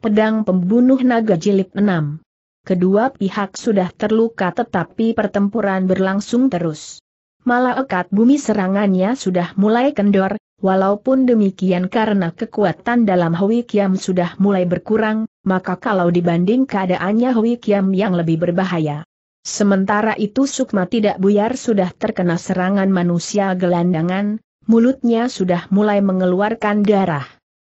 pedang pembunuh naga jilid 6. Kedua pihak sudah terluka tetapi pertempuran berlangsung terus. Malah ekat bumi serangannya sudah mulai kendor, walaupun demikian karena kekuatan dalam Hui Kiam sudah mulai berkurang, maka kalau dibanding keadaannya Hui Kiam yang lebih berbahaya. Sementara itu Sukma tidak buyar sudah terkena serangan manusia gelandangan, mulutnya sudah mulai mengeluarkan darah.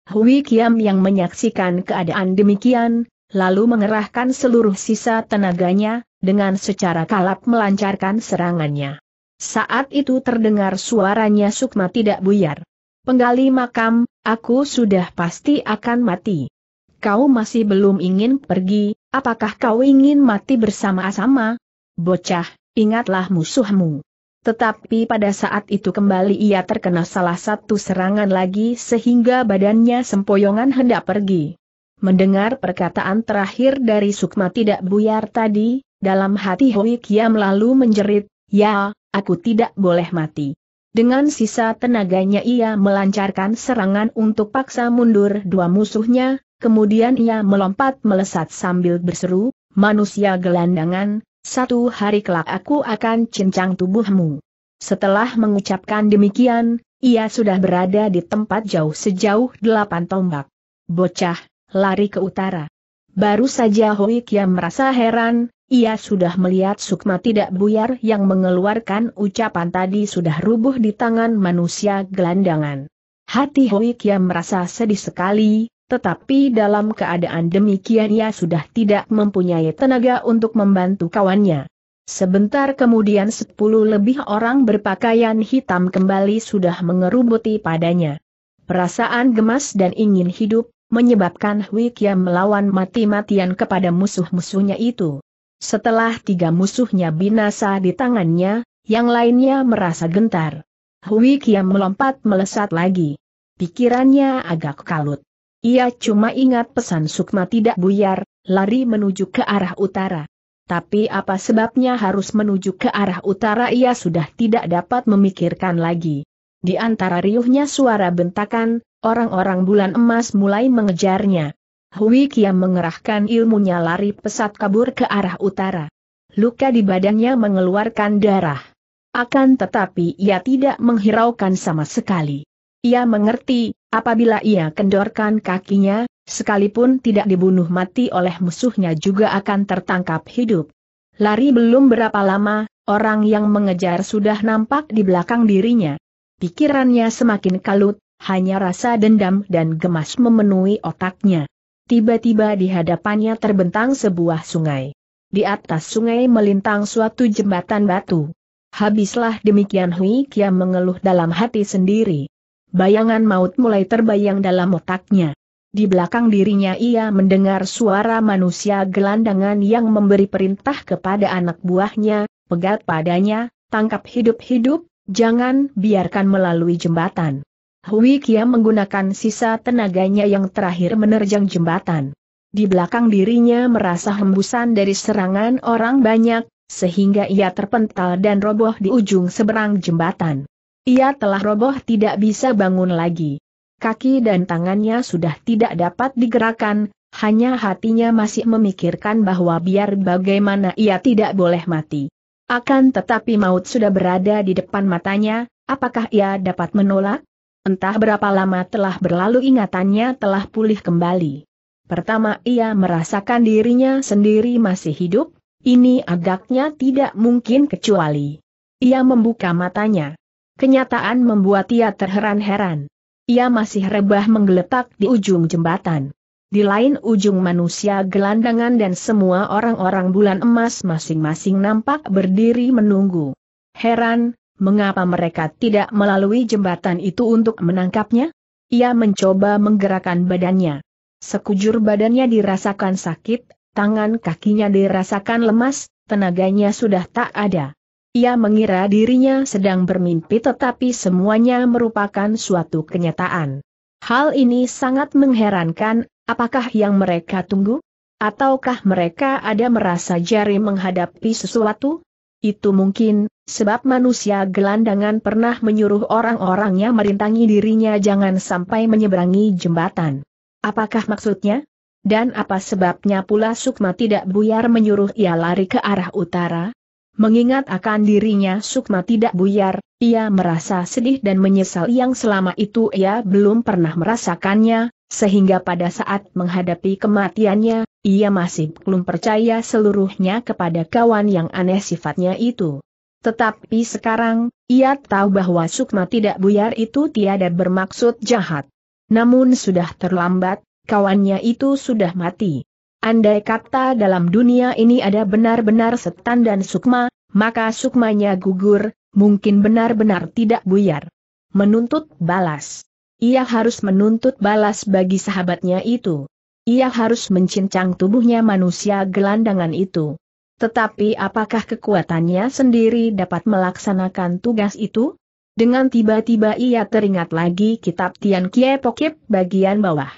Hui Kiam yang menyaksikan keadaan demikian, lalu mengerahkan seluruh sisa tenaganya, dengan secara kalap melancarkan serangannya. Saat itu terdengar suaranya Sukma tidak buyar. Penggali makam, aku sudah pasti akan mati. Kau masih belum ingin pergi, apakah kau ingin mati bersama-sama? Bocah, ingatlah musuhmu. Tetapi pada saat itu kembali ia terkena salah satu serangan lagi sehingga badannya sempoyongan hendak pergi. Mendengar perkataan terakhir dari Sukma tidak buyar tadi, dalam hati Hui Kiam lalu menjerit, Ya, aku tidak boleh mati. Dengan sisa tenaganya ia melancarkan serangan untuk paksa mundur dua musuhnya, kemudian ia melompat melesat sambil berseru, manusia gelandangan, satu hari kelak aku akan cincang tubuhmu. Setelah mengucapkan demikian, ia sudah berada di tempat jauh sejauh delapan tombak. Bocah, lari ke utara. Baru saja Hoi Kiam merasa heran, ia sudah melihat Sukma tidak buyar yang mengeluarkan ucapan tadi sudah rubuh di tangan manusia gelandangan. Hati Hoi Kiam merasa sedih sekali, tetapi dalam keadaan demikian ia sudah tidak mempunyai tenaga untuk membantu kawannya. Sebentar kemudian sepuluh lebih orang berpakaian hitam kembali sudah mengerubuti padanya. Perasaan gemas dan ingin hidup, menyebabkan Hui melawan mati-matian kepada musuh-musuhnya itu. Setelah tiga musuhnya binasa di tangannya, yang lainnya merasa gentar. Hui Kiam melompat melesat lagi. Pikirannya agak kalut. Ia cuma ingat pesan Sukma tidak buyar, lari menuju ke arah utara. Tapi apa sebabnya harus menuju ke arah utara ia sudah tidak dapat memikirkan lagi. Di antara riuhnya suara bentakan, orang-orang bulan emas mulai mengejarnya. Hui Kia mengerahkan ilmunya lari pesat kabur ke arah utara. Luka di badannya mengeluarkan darah. Akan tetapi ia tidak menghiraukan sama sekali. Ia mengerti, apabila ia kendorkan kakinya, sekalipun tidak dibunuh mati oleh musuhnya juga akan tertangkap hidup. Lari belum berapa lama, orang yang mengejar sudah nampak di belakang dirinya. Pikirannya semakin kalut, hanya rasa dendam dan gemas memenuhi otaknya. Tiba-tiba di hadapannya terbentang sebuah sungai. Di atas sungai melintang suatu jembatan batu. Habislah demikian Hui Kia mengeluh dalam hati sendiri. Bayangan maut mulai terbayang dalam otaknya. Di belakang dirinya ia mendengar suara manusia gelandangan yang memberi perintah kepada anak buahnya, pegat padanya, tangkap hidup-hidup, jangan biarkan melalui jembatan. Hui Kia menggunakan sisa tenaganya yang terakhir menerjang jembatan. Di belakang dirinya merasa hembusan dari serangan orang banyak, sehingga ia terpental dan roboh di ujung seberang jembatan. Ia telah roboh tidak bisa bangun lagi. Kaki dan tangannya sudah tidak dapat digerakkan, hanya hatinya masih memikirkan bahwa biar bagaimana ia tidak boleh mati. Akan tetapi maut sudah berada di depan matanya, apakah ia dapat menolak? Entah berapa lama telah berlalu ingatannya telah pulih kembali. Pertama ia merasakan dirinya sendiri masih hidup, ini agaknya tidak mungkin kecuali. Ia membuka matanya. Kenyataan membuat ia terheran-heran. Ia masih rebah menggeletak di ujung jembatan. Di lain ujung manusia gelandangan dan semua orang-orang bulan emas masing-masing nampak berdiri menunggu. Heran, mengapa mereka tidak melalui jembatan itu untuk menangkapnya? Ia mencoba menggerakkan badannya. Sekujur badannya dirasakan sakit, tangan kakinya dirasakan lemas, tenaganya sudah tak ada. Ia mengira dirinya sedang bermimpi tetapi semuanya merupakan suatu kenyataan. Hal ini sangat mengherankan, apakah yang mereka tunggu? Ataukah mereka ada merasa jari menghadapi sesuatu? Itu mungkin, sebab manusia gelandangan pernah menyuruh orang-orangnya merintangi dirinya jangan sampai menyeberangi jembatan. Apakah maksudnya? Dan apa sebabnya pula Sukma tidak buyar menyuruh ia lari ke arah utara? Mengingat akan dirinya Sukma tidak buyar, ia merasa sedih dan menyesal yang selama itu ia belum pernah merasakannya, sehingga pada saat menghadapi kematiannya, ia masih belum percaya seluruhnya kepada kawan yang aneh sifatnya itu. Tetapi sekarang, ia tahu bahwa Sukma tidak buyar itu tiada bermaksud jahat. Namun sudah terlambat, kawannya itu sudah mati. Andai kata dalam dunia ini ada benar-benar setan dan sukma, maka sukmanya gugur, mungkin benar-benar tidak buyar. Menuntut balas. Ia harus menuntut balas bagi sahabatnya itu. Ia harus mencincang tubuhnya manusia gelandangan itu. Tetapi apakah kekuatannya sendiri dapat melaksanakan tugas itu? Dengan tiba-tiba ia teringat lagi kitab Tian Kie Pokip bagian bawah.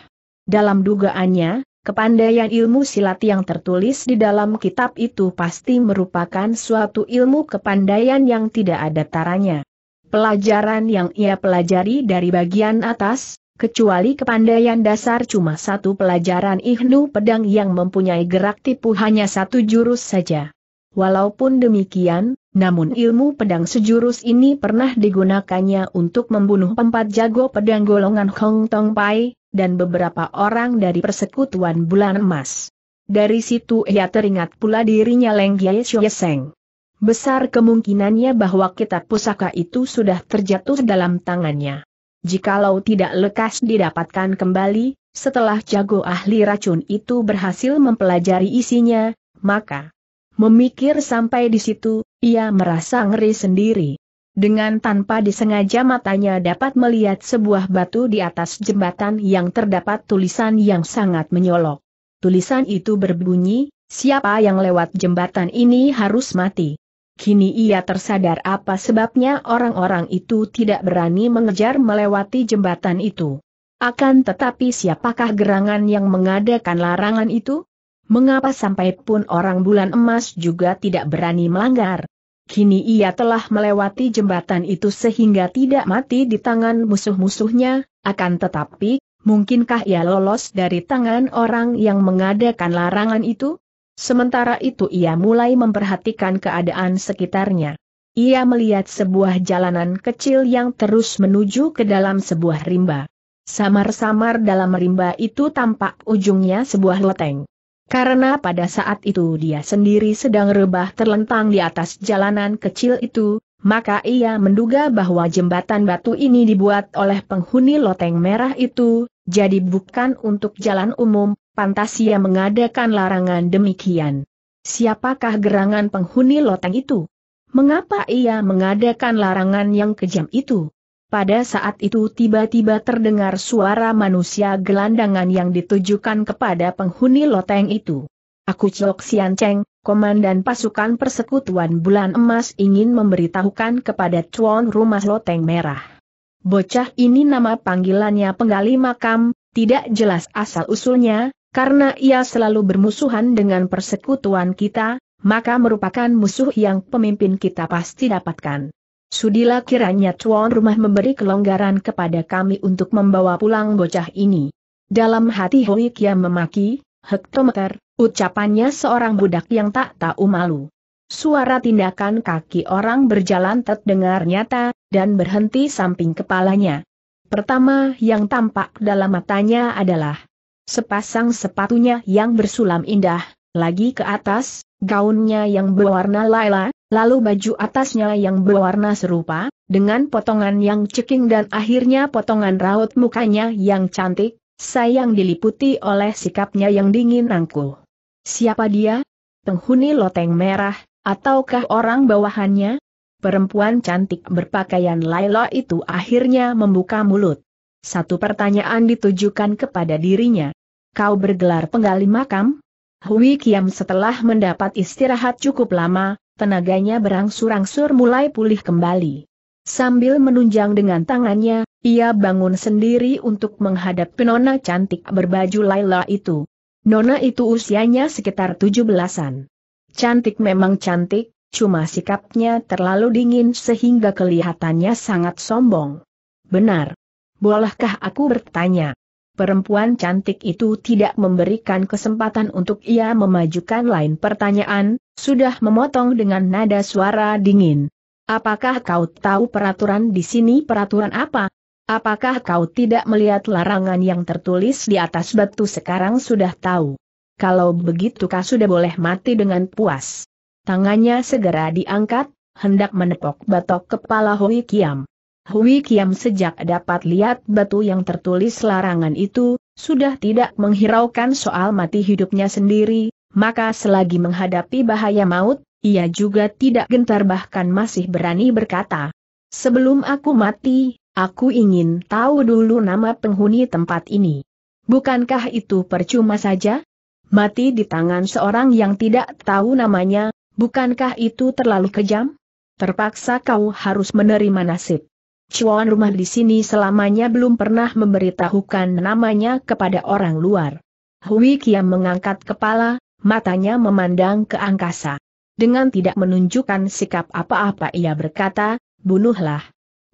Dalam dugaannya, Kepandaian ilmu silat yang tertulis di dalam kitab itu pasti merupakan suatu ilmu kepandaian yang tidak ada taranya. Pelajaran yang ia pelajari dari bagian atas, kecuali kepandaian dasar cuma satu pelajaran ihnu pedang yang mempunyai gerak tipu hanya satu jurus saja. Walaupun demikian, namun ilmu pedang sejurus ini pernah digunakannya untuk membunuh empat jago pedang golongan Hong Tong Pai, dan beberapa orang dari persekutuan bulan emas. Dari situ ia teringat pula dirinya Leng Ye Seng. Besar kemungkinannya bahwa kitab pusaka itu sudah terjatuh dalam tangannya. Jikalau tidak lekas didapatkan kembali, setelah jago ahli racun itu berhasil mempelajari isinya, maka memikir sampai di situ, ia merasa ngeri sendiri. Dengan tanpa disengaja matanya dapat melihat sebuah batu di atas jembatan yang terdapat tulisan yang sangat menyolok. Tulisan itu berbunyi, siapa yang lewat jembatan ini harus mati. Kini ia tersadar apa sebabnya orang-orang itu tidak berani mengejar melewati jembatan itu. Akan tetapi siapakah gerangan yang mengadakan larangan itu? Mengapa sampai pun orang bulan emas juga tidak berani melanggar? Kini ia telah melewati jembatan itu sehingga tidak mati di tangan musuh-musuhnya, akan tetapi, mungkinkah ia lolos dari tangan orang yang mengadakan larangan itu? Sementara itu ia mulai memperhatikan keadaan sekitarnya. Ia melihat sebuah jalanan kecil yang terus menuju ke dalam sebuah rimba. Samar-samar dalam rimba itu tampak ujungnya sebuah loteng. Karena pada saat itu dia sendiri sedang rebah terlentang di atas jalanan kecil itu, maka ia menduga bahwa jembatan batu ini dibuat oleh penghuni loteng merah itu, jadi bukan untuk jalan umum, pantas ia mengadakan larangan demikian. Siapakah gerangan penghuni loteng itu? Mengapa ia mengadakan larangan yang kejam itu? Pada saat itu tiba-tiba terdengar suara manusia gelandangan yang ditujukan kepada penghuni loteng itu. Aku Chok Sian Cheng, Komandan Pasukan Persekutuan Bulan Emas ingin memberitahukan kepada tuan rumah loteng merah. Bocah ini nama panggilannya penggali makam, tidak jelas asal-usulnya, karena ia selalu bermusuhan dengan persekutuan kita, maka merupakan musuh yang pemimpin kita pasti dapatkan. Sudilah kiranya tuan rumah memberi kelonggaran kepada kami untuk membawa pulang bocah ini. Dalam hati Hoi Kiam memaki, hektometer, ucapannya seorang budak yang tak tahu malu. Suara tindakan kaki orang berjalan terdengar nyata, dan berhenti samping kepalanya. Pertama yang tampak dalam matanya adalah sepasang sepatunya yang bersulam indah, lagi ke atas, gaunnya yang berwarna lila, lalu baju atasnya yang berwarna serupa, dengan potongan yang ceking dan akhirnya potongan raut mukanya yang cantik, sayang diliputi oleh sikapnya yang dingin angkuh. Siapa dia? Penghuni loteng merah, ataukah orang bawahannya? Perempuan cantik berpakaian Laila itu akhirnya membuka mulut. Satu pertanyaan ditujukan kepada dirinya. Kau bergelar penggali makam? Hui Kiam setelah mendapat istirahat cukup lama, Tenaganya berangsur-angsur mulai pulih kembali. Sambil menunjang dengan tangannya, ia bangun sendiri untuk menghadap nona cantik berbaju Laila itu. Nona itu usianya sekitar tujuh belasan. Cantik memang cantik, cuma sikapnya terlalu dingin sehingga kelihatannya sangat sombong. Benar. Bolehkah aku bertanya? Perempuan cantik itu tidak memberikan kesempatan untuk ia memajukan lain pertanyaan, sudah memotong dengan nada suara dingin. Apakah kau tahu peraturan di sini peraturan apa? Apakah kau tidak melihat larangan yang tertulis di atas batu sekarang sudah tahu? Kalau begitu kau sudah boleh mati dengan puas. Tangannya segera diangkat, hendak menepok batok kepala Hui Kiam. Hui Kiam sejak dapat lihat batu yang tertulis larangan itu, sudah tidak menghiraukan soal mati hidupnya sendiri, maka selagi menghadapi bahaya maut, ia juga tidak gentar bahkan masih berani berkata, Sebelum aku mati, aku ingin tahu dulu nama penghuni tempat ini. Bukankah itu percuma saja? Mati di tangan seorang yang tidak tahu namanya, bukankah itu terlalu kejam? Terpaksa kau harus menerima nasib. Cuan rumah di sini selamanya belum pernah memberitahukan namanya kepada orang luar. Hui Kiam mengangkat kepala, matanya memandang ke angkasa. Dengan tidak menunjukkan sikap apa-apa ia berkata, bunuhlah.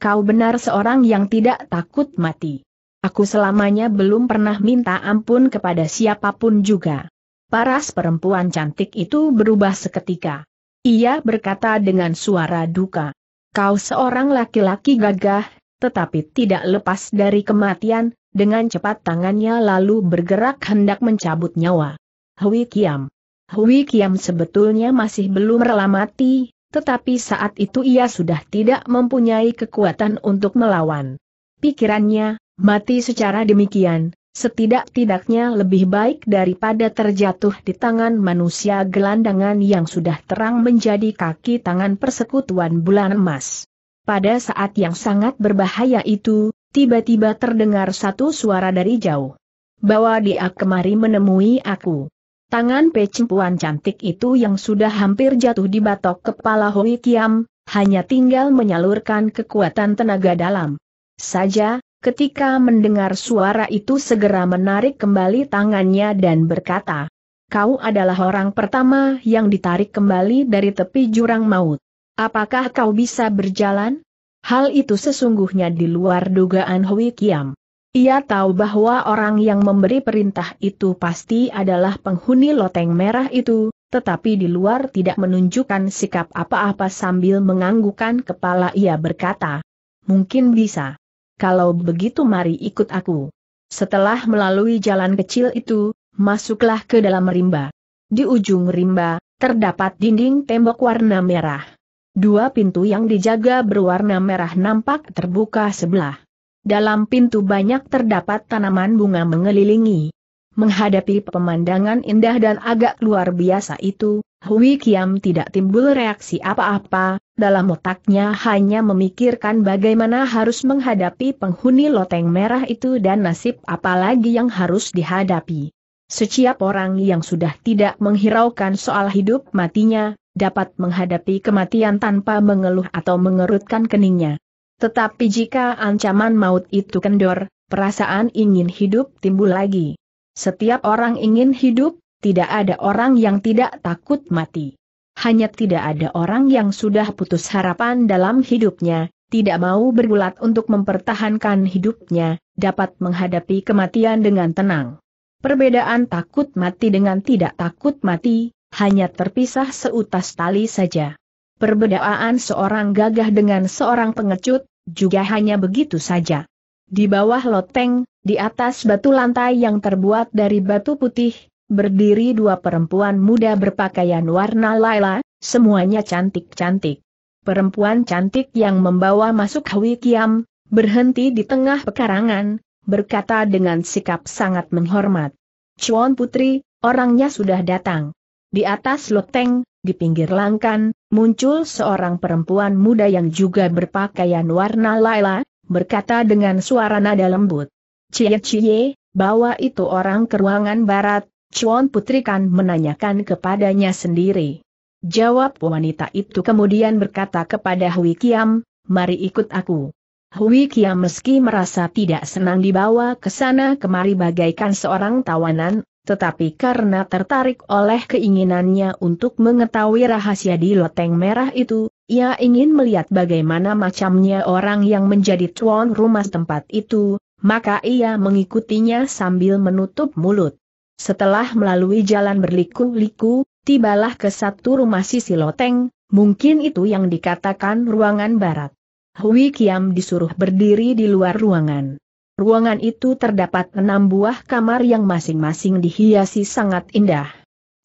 Kau benar seorang yang tidak takut mati. Aku selamanya belum pernah minta ampun kepada siapapun juga. Paras perempuan cantik itu berubah seketika. Ia berkata dengan suara duka. Kau seorang laki-laki gagah, tetapi tidak lepas dari kematian, dengan cepat tangannya lalu bergerak hendak mencabut nyawa. Hui Kiam. Hui Kiam sebetulnya masih belum rela mati, tetapi saat itu ia sudah tidak mempunyai kekuatan untuk melawan. Pikirannya, mati secara demikian, setidak-tidaknya lebih baik daripada terjatuh di tangan manusia gelandangan yang sudah terang menjadi kaki tangan persekutuan bulan emas. Pada saat yang sangat berbahaya itu, tiba-tiba terdengar satu suara dari jauh. Bawa dia kemari menemui aku. Tangan pecempuan cantik itu yang sudah hampir jatuh di batok kepala Hui Kiam, hanya tinggal menyalurkan kekuatan tenaga dalam. Saja, ketika mendengar suara itu segera menarik kembali tangannya dan berkata, Kau adalah orang pertama yang ditarik kembali dari tepi jurang maut. Apakah kau bisa berjalan? Hal itu sesungguhnya di luar dugaan Hui Kiam. Ia tahu bahwa orang yang memberi perintah itu pasti adalah penghuni loteng merah itu, tetapi di luar tidak menunjukkan sikap apa-apa sambil menganggukkan kepala ia berkata, Mungkin bisa. Kalau begitu mari ikut aku. Setelah melalui jalan kecil itu, masuklah ke dalam rimba. Di ujung rimba, terdapat dinding tembok warna merah. Dua pintu yang dijaga berwarna merah nampak terbuka sebelah dalam pintu banyak terdapat tanaman bunga mengelilingi. Menghadapi pemandangan indah dan agak luar biasa itu, Hui Kiam tidak timbul reaksi apa-apa, dalam otaknya hanya memikirkan bagaimana harus menghadapi penghuni loteng merah itu dan nasib apalagi yang harus dihadapi. Setiap orang yang sudah tidak menghiraukan soal hidup matinya, dapat menghadapi kematian tanpa mengeluh atau mengerutkan keningnya. Tetapi jika ancaman maut itu kendor, perasaan ingin hidup timbul lagi. Setiap orang ingin hidup, tidak ada orang yang tidak takut mati. Hanya tidak ada orang yang sudah putus harapan dalam hidupnya, tidak mau bergulat untuk mempertahankan hidupnya, dapat menghadapi kematian dengan tenang. Perbedaan takut mati dengan tidak takut mati, hanya terpisah seutas tali saja. Perbedaan seorang gagah dengan seorang pengecut, juga hanya begitu saja. Di bawah loteng, di atas batu lantai yang terbuat dari batu putih, berdiri dua perempuan muda berpakaian warna laila, semuanya cantik-cantik. Perempuan cantik yang membawa masuk Hwi Kiam, berhenti di tengah pekarangan, berkata dengan sikap sangat menghormat. Chuan Putri, orangnya sudah datang. Di atas loteng, di pinggir langkan, muncul seorang perempuan muda yang juga berpakaian warna laila, berkata dengan suara nada lembut. Cie-cie, bawa itu orang ke ruangan barat, Chuan Putri kan menanyakan kepadanya sendiri. Jawab wanita itu kemudian berkata kepada Hui Kiam, mari ikut aku. Hui Kiam meski merasa tidak senang dibawa ke sana kemari bagaikan seorang tawanan, tetapi karena tertarik oleh keinginannya untuk mengetahui rahasia di loteng merah itu, ia ingin melihat bagaimana macamnya orang yang menjadi tuan rumah tempat itu, maka ia mengikutinya sambil menutup mulut. Setelah melalui jalan berliku-liku, tibalah ke satu rumah sisi loteng, mungkin itu yang dikatakan ruangan barat. Hui Kiam disuruh berdiri di luar ruangan. Ruangan itu terdapat enam buah kamar yang masing-masing dihiasi sangat indah.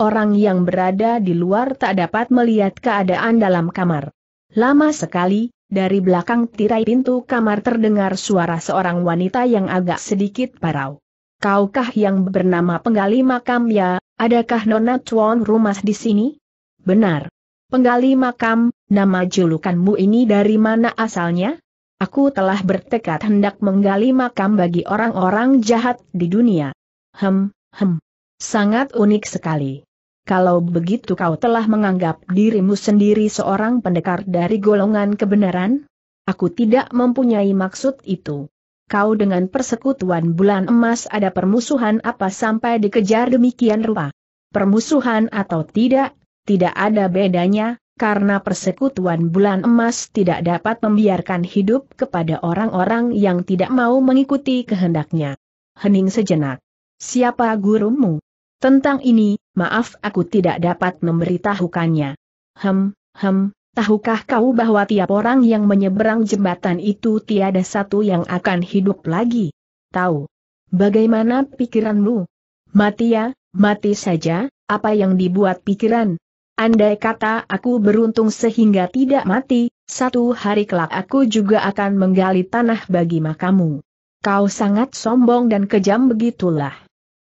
Orang yang berada di luar tak dapat melihat keadaan dalam kamar. Lama sekali, dari belakang tirai pintu kamar terdengar suara seorang wanita yang agak sedikit parau. Kaukah yang bernama penggali makam ya, adakah Nona Tuan rumah di sini? Benar. Penggali makam, nama julukanmu ini dari mana asalnya? Aku telah bertekad hendak menggali makam bagi orang-orang jahat di dunia. Hem, hem. Sangat unik sekali. Kalau begitu kau telah menganggap dirimu sendiri seorang pendekar dari golongan kebenaran? Aku tidak mempunyai maksud itu. Kau dengan persekutuan bulan emas ada permusuhan apa sampai dikejar demikian rupa? Permusuhan atau tidak, tidak ada bedanya, karena persekutuan bulan emas tidak dapat membiarkan hidup kepada orang-orang yang tidak mau mengikuti kehendaknya. Hening sejenak. Siapa gurumu? Tentang ini, maaf aku tidak dapat memberitahukannya. Hem, hem, tahukah kau bahwa tiap orang yang menyeberang jembatan itu tiada satu yang akan hidup lagi? Tahu. Bagaimana pikiranmu? Mati ya, mati saja, apa yang dibuat pikiran, Andai kata aku beruntung sehingga tidak mati, satu hari kelak aku juga akan menggali tanah bagi makamu. Kau sangat sombong dan kejam begitulah.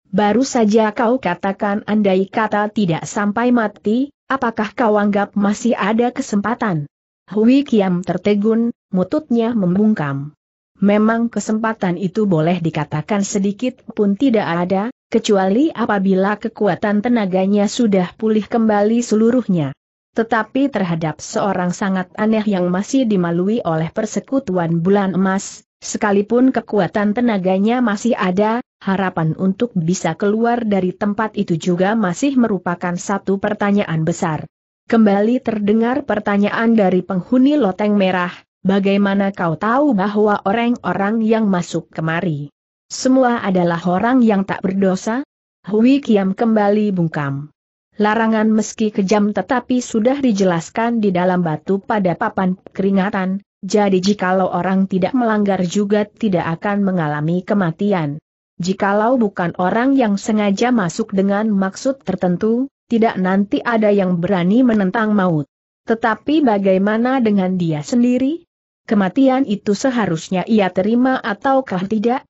Baru saja kau katakan andai kata tidak sampai mati, apakah kau anggap masih ada kesempatan? Hui Kiam tertegun, mututnya membungkam. Memang kesempatan itu boleh dikatakan sedikit pun tidak ada, kecuali apabila kekuatan tenaganya sudah pulih kembali seluruhnya. Tetapi terhadap seorang sangat aneh yang masih dimalui oleh persekutuan bulan emas, sekalipun kekuatan tenaganya masih ada, harapan untuk bisa keluar dari tempat itu juga masih merupakan satu pertanyaan besar. Kembali terdengar pertanyaan dari penghuni loteng merah, bagaimana kau tahu bahwa orang-orang yang masuk kemari semua adalah orang yang tak berdosa? Hui Kiam kembali bungkam. Larangan meski kejam tetapi sudah dijelaskan di dalam batu pada papan keringatan, jadi jikalau orang tidak melanggar juga tidak akan mengalami kematian. Jikalau bukan orang yang sengaja masuk dengan maksud tertentu, tidak nanti ada yang berani menentang maut. Tetapi bagaimana dengan dia sendiri? Kematian itu seharusnya ia terima ataukah tidak?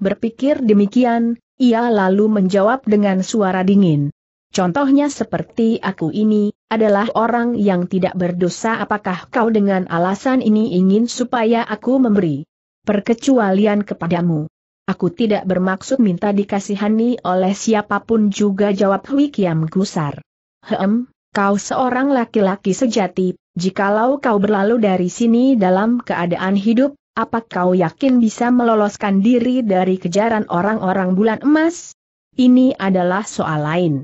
Berpikir demikian, ia lalu menjawab dengan suara dingin. Contohnya seperti aku ini, adalah orang yang tidak berdosa apakah kau dengan alasan ini ingin supaya aku memberi perkecualian kepadamu. Aku tidak bermaksud minta dikasihani oleh siapapun juga jawab Hui Kiam gusar. Hem, kau seorang laki-laki sejati, jikalau kau berlalu dari sini dalam keadaan hidup, apa kau yakin bisa meloloskan diri dari kejaran orang-orang bulan emas? Ini adalah soal lain.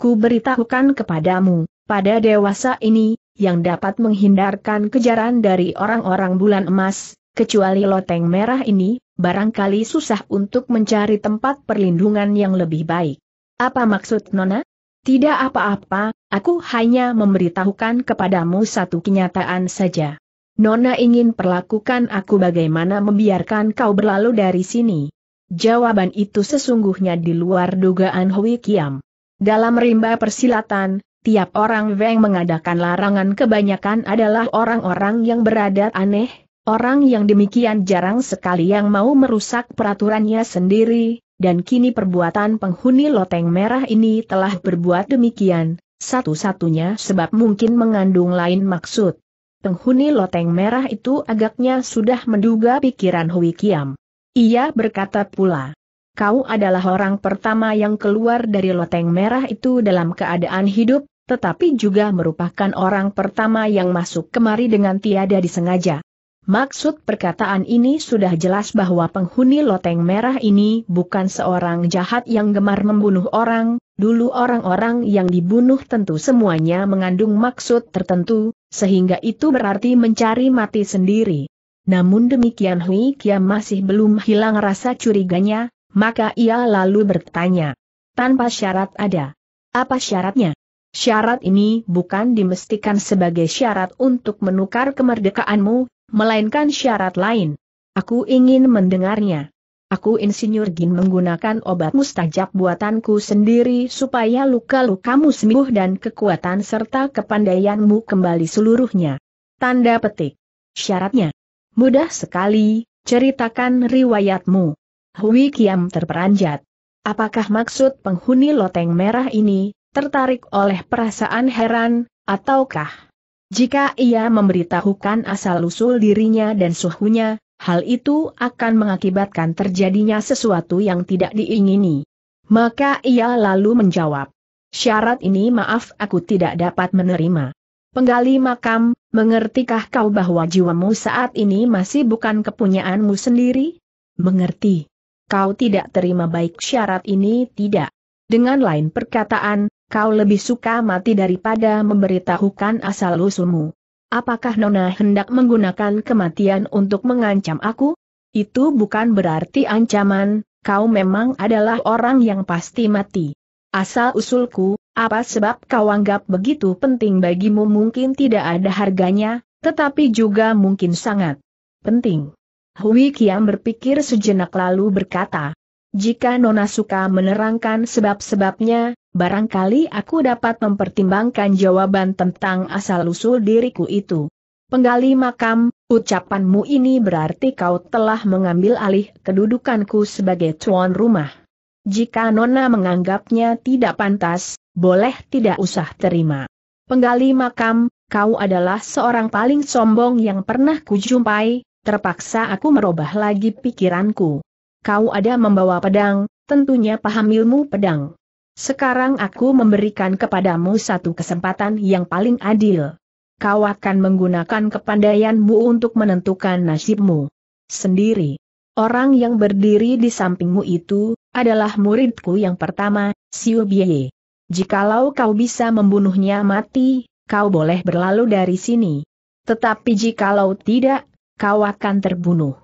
Ku beritahukan kepadamu, pada dewasa ini, yang dapat menghindarkan kejaran dari orang-orang bulan emas, kecuali loteng merah ini, barangkali susah untuk mencari tempat perlindungan yang lebih baik. Apa maksud Nona? Tidak apa-apa, aku hanya memberitahukan kepadamu satu kenyataan saja. Nona ingin perlakukan aku bagaimana membiarkan kau berlalu dari sini. Jawaban itu sesungguhnya di luar dugaan Hui Kiam. Dalam rimba persilatan, tiap orang Weng mengadakan larangan kebanyakan adalah orang-orang yang berada aneh, orang yang demikian jarang sekali yang mau merusak peraturannya sendiri, dan kini perbuatan penghuni loteng merah ini telah berbuat demikian, satu-satunya sebab mungkin mengandung lain maksud. Penghuni loteng merah itu agaknya sudah menduga pikiran Hui Kiam. Ia berkata pula, kau adalah orang pertama yang keluar dari loteng merah itu dalam keadaan hidup, tetapi juga merupakan orang pertama yang masuk kemari dengan tiada disengaja. Maksud perkataan ini sudah jelas bahwa penghuni loteng merah ini bukan seorang jahat yang gemar membunuh orang, dulu orang-orang yang dibunuh tentu semuanya mengandung maksud tertentu, sehingga itu berarti mencari mati sendiri. Namun demikian Hui Kiam masih belum hilang rasa curiganya, maka ia lalu bertanya. Tanpa syarat ada. Apa syaratnya? Syarat ini bukan dimestikan sebagai syarat untuk menukar kemerdekaanmu, melainkan syarat lain. Aku ingin mendengarnya. Aku insinyur Gin menggunakan obat mustajab buatanku sendiri supaya luka-lukamu sembuh dan kekuatan serta kepandaianmu kembali seluruhnya. Tanda petik. Syaratnya. Mudah sekali, ceritakan riwayatmu. Hui Kiam terperanjat. Apakah maksud penghuni loteng merah ini, tertarik oleh perasaan heran, ataukah? Jika ia memberitahukan asal-usul dirinya dan suhunya, Hal itu akan mengakibatkan terjadinya sesuatu yang tidak diingini. Maka ia lalu menjawab, syarat ini maaf aku tidak dapat menerima. Penggali makam, mengertikah kau bahwa jiwamu saat ini masih bukan kepunyaanmu sendiri? Mengerti. Kau tidak terima baik syarat ini tidak. Dengan lain perkataan, kau lebih suka mati daripada memberitahukan asal-usulmu. Apakah Nona hendak menggunakan kematian untuk mengancam aku? Itu bukan berarti ancaman, kau memang adalah orang yang pasti mati. Asal usulku, apa sebab kau anggap begitu penting bagimu mungkin tidak ada harganya, tetapi juga mungkin sangat penting. Hui Kiam berpikir sejenak lalu berkata, jika Nona suka menerangkan sebab-sebabnya, barangkali aku dapat mempertimbangkan jawaban tentang asal-usul diriku itu. Penggali makam, ucapanmu ini berarti kau telah mengambil alih kedudukanku sebagai tuan rumah. Jika Nona menganggapnya tidak pantas, boleh tidak usah terima. Penggali makam, kau adalah seorang paling sombong yang pernah kujumpai, terpaksa aku merubah lagi pikiranku. Kau ada membawa pedang, tentunya paham ilmu pedang. Sekarang aku memberikan kepadamu satu kesempatan yang paling adil. Kau akan menggunakan kepandaianmu untuk menentukan nasibmu sendiri. Orang yang berdiri di sampingmu itu adalah muridku yang pertama, Siu Bie. Jikalau kau bisa membunuhnya mati, kau boleh berlalu dari sini. Tetapi jikalau tidak, kau akan terbunuh.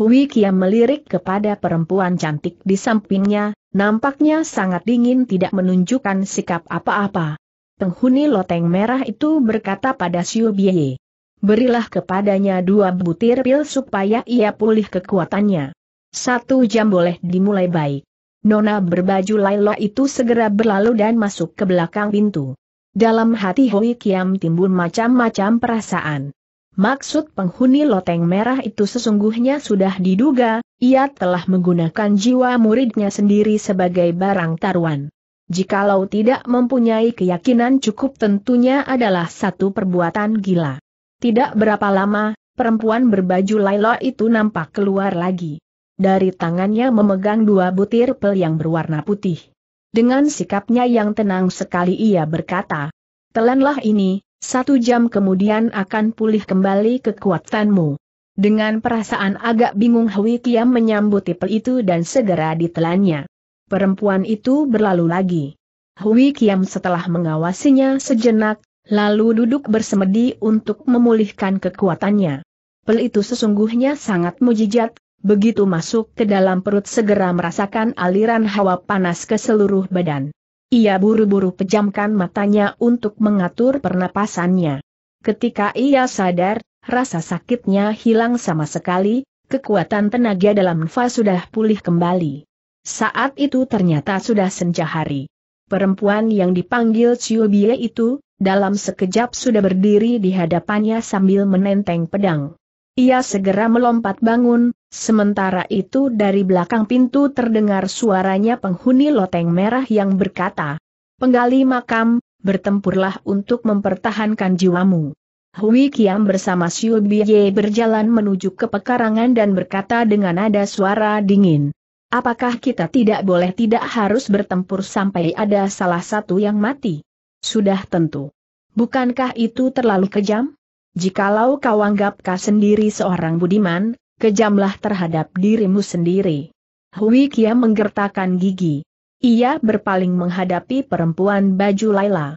Hui Kiam melirik kepada perempuan cantik di sampingnya, Nampaknya sangat dingin tidak menunjukkan sikap apa-apa. Penghuni loteng merah itu berkata pada Siu Bie. Berilah kepadanya dua butir pil supaya ia pulih kekuatannya. Satu jam boleh dimulai baik. Nona berbaju Laila itu segera berlalu dan masuk ke belakang pintu. Dalam hati Hoi Kiam timbul macam-macam perasaan. Maksud penghuni loteng merah itu sesungguhnya sudah diduga, ia telah menggunakan jiwa muridnya sendiri sebagai barang taruhan. Jikalau tidak mempunyai keyakinan cukup tentunya adalah satu perbuatan gila. Tidak berapa lama, perempuan berbaju Laila itu nampak keluar lagi. Dari tangannya memegang dua butir pel yang berwarna putih. Dengan sikapnya yang tenang sekali ia berkata, Telanlah ini, satu jam kemudian akan pulih kembali kekuatanmu. Dengan perasaan agak bingung Hui Kiam menyambut tipe itu dan segera ditelannya. Perempuan itu berlalu lagi. Hui Kiam setelah mengawasinya sejenak, lalu duduk bersemedi untuk memulihkan kekuatannya. Pel itu sesungguhnya sangat mujijat, begitu masuk ke dalam perut segera merasakan aliran hawa panas ke seluruh badan. Ia buru-buru pejamkan matanya untuk mengatur pernapasannya. Ketika ia sadar, rasa sakitnya hilang sama sekali, kekuatan tenaga dalam Fa sudah pulih kembali. Saat itu ternyata sudah senja hari. Perempuan yang dipanggil Ciobie itu, dalam sekejap sudah berdiri di hadapannya sambil menenteng pedang. Ia segera melompat bangun, sementara itu dari belakang pintu terdengar suaranya penghuni loteng merah yang berkata, Penggali makam, bertempurlah untuk mempertahankan jiwamu. Hui Kiam bersama Siu Biye berjalan menuju ke pekarangan dan berkata dengan nada suara dingin. Apakah kita tidak boleh tidak harus bertempur sampai ada salah satu yang mati? Sudah tentu. Bukankah itu terlalu kejam? Jikalau kau anggap kau sendiri seorang budiman, kejamlah terhadap dirimu sendiri. Hui Kia menggertakkan gigi. Ia berpaling menghadapi perempuan baju Laila.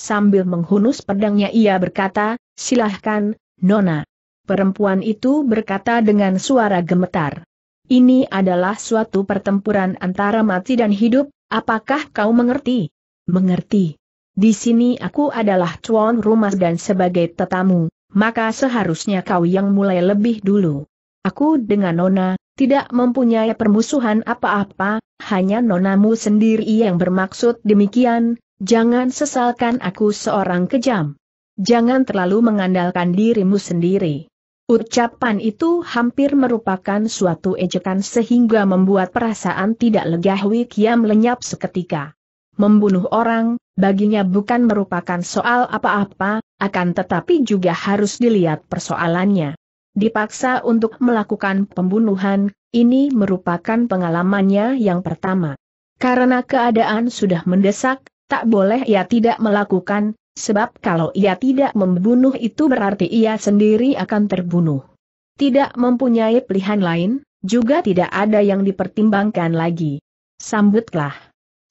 Sambil menghunus pedangnya ia berkata, silahkan, Nona. Perempuan itu berkata dengan suara gemetar. Ini adalah suatu pertempuran antara mati dan hidup, apakah kau mengerti? Mengerti. Di sini aku adalah tuan rumah dan sebagai tetamu, maka seharusnya kau yang mulai lebih dulu. Aku dengan Nona, tidak mempunyai permusuhan apa-apa, hanya Nonamu sendiri yang bermaksud demikian, jangan sesalkan aku seorang kejam. Jangan terlalu mengandalkan dirimu sendiri. Ucapan itu hampir merupakan suatu ejekan sehingga membuat perasaan tidak lega Wik Kiam lenyap seketika membunuh orang, baginya bukan merupakan soal apa-apa, akan tetapi juga harus dilihat persoalannya. Dipaksa untuk melakukan pembunuhan, ini merupakan pengalamannya yang pertama. Karena keadaan sudah mendesak, tak boleh ia tidak melakukan, sebab kalau ia tidak membunuh itu berarti ia sendiri akan terbunuh. Tidak mempunyai pilihan lain, juga tidak ada yang dipertimbangkan lagi. Sambutlah.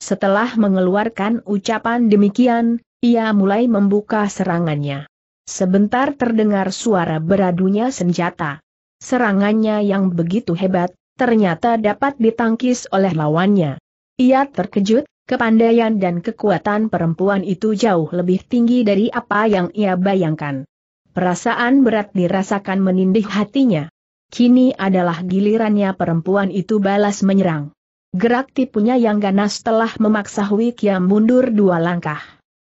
Setelah mengeluarkan ucapan demikian, ia mulai membuka serangannya. Sebentar terdengar suara beradunya senjata. Serangannya yang begitu hebat, ternyata dapat ditangkis oleh lawannya. Ia terkejut, kepandaian dan kekuatan perempuan itu jauh lebih tinggi dari apa yang ia bayangkan. Perasaan berat dirasakan menindih hatinya. Kini adalah gilirannya perempuan itu balas menyerang. Gerak tipunya yang ganas telah memaksa Hui Kiam mundur dua langkah.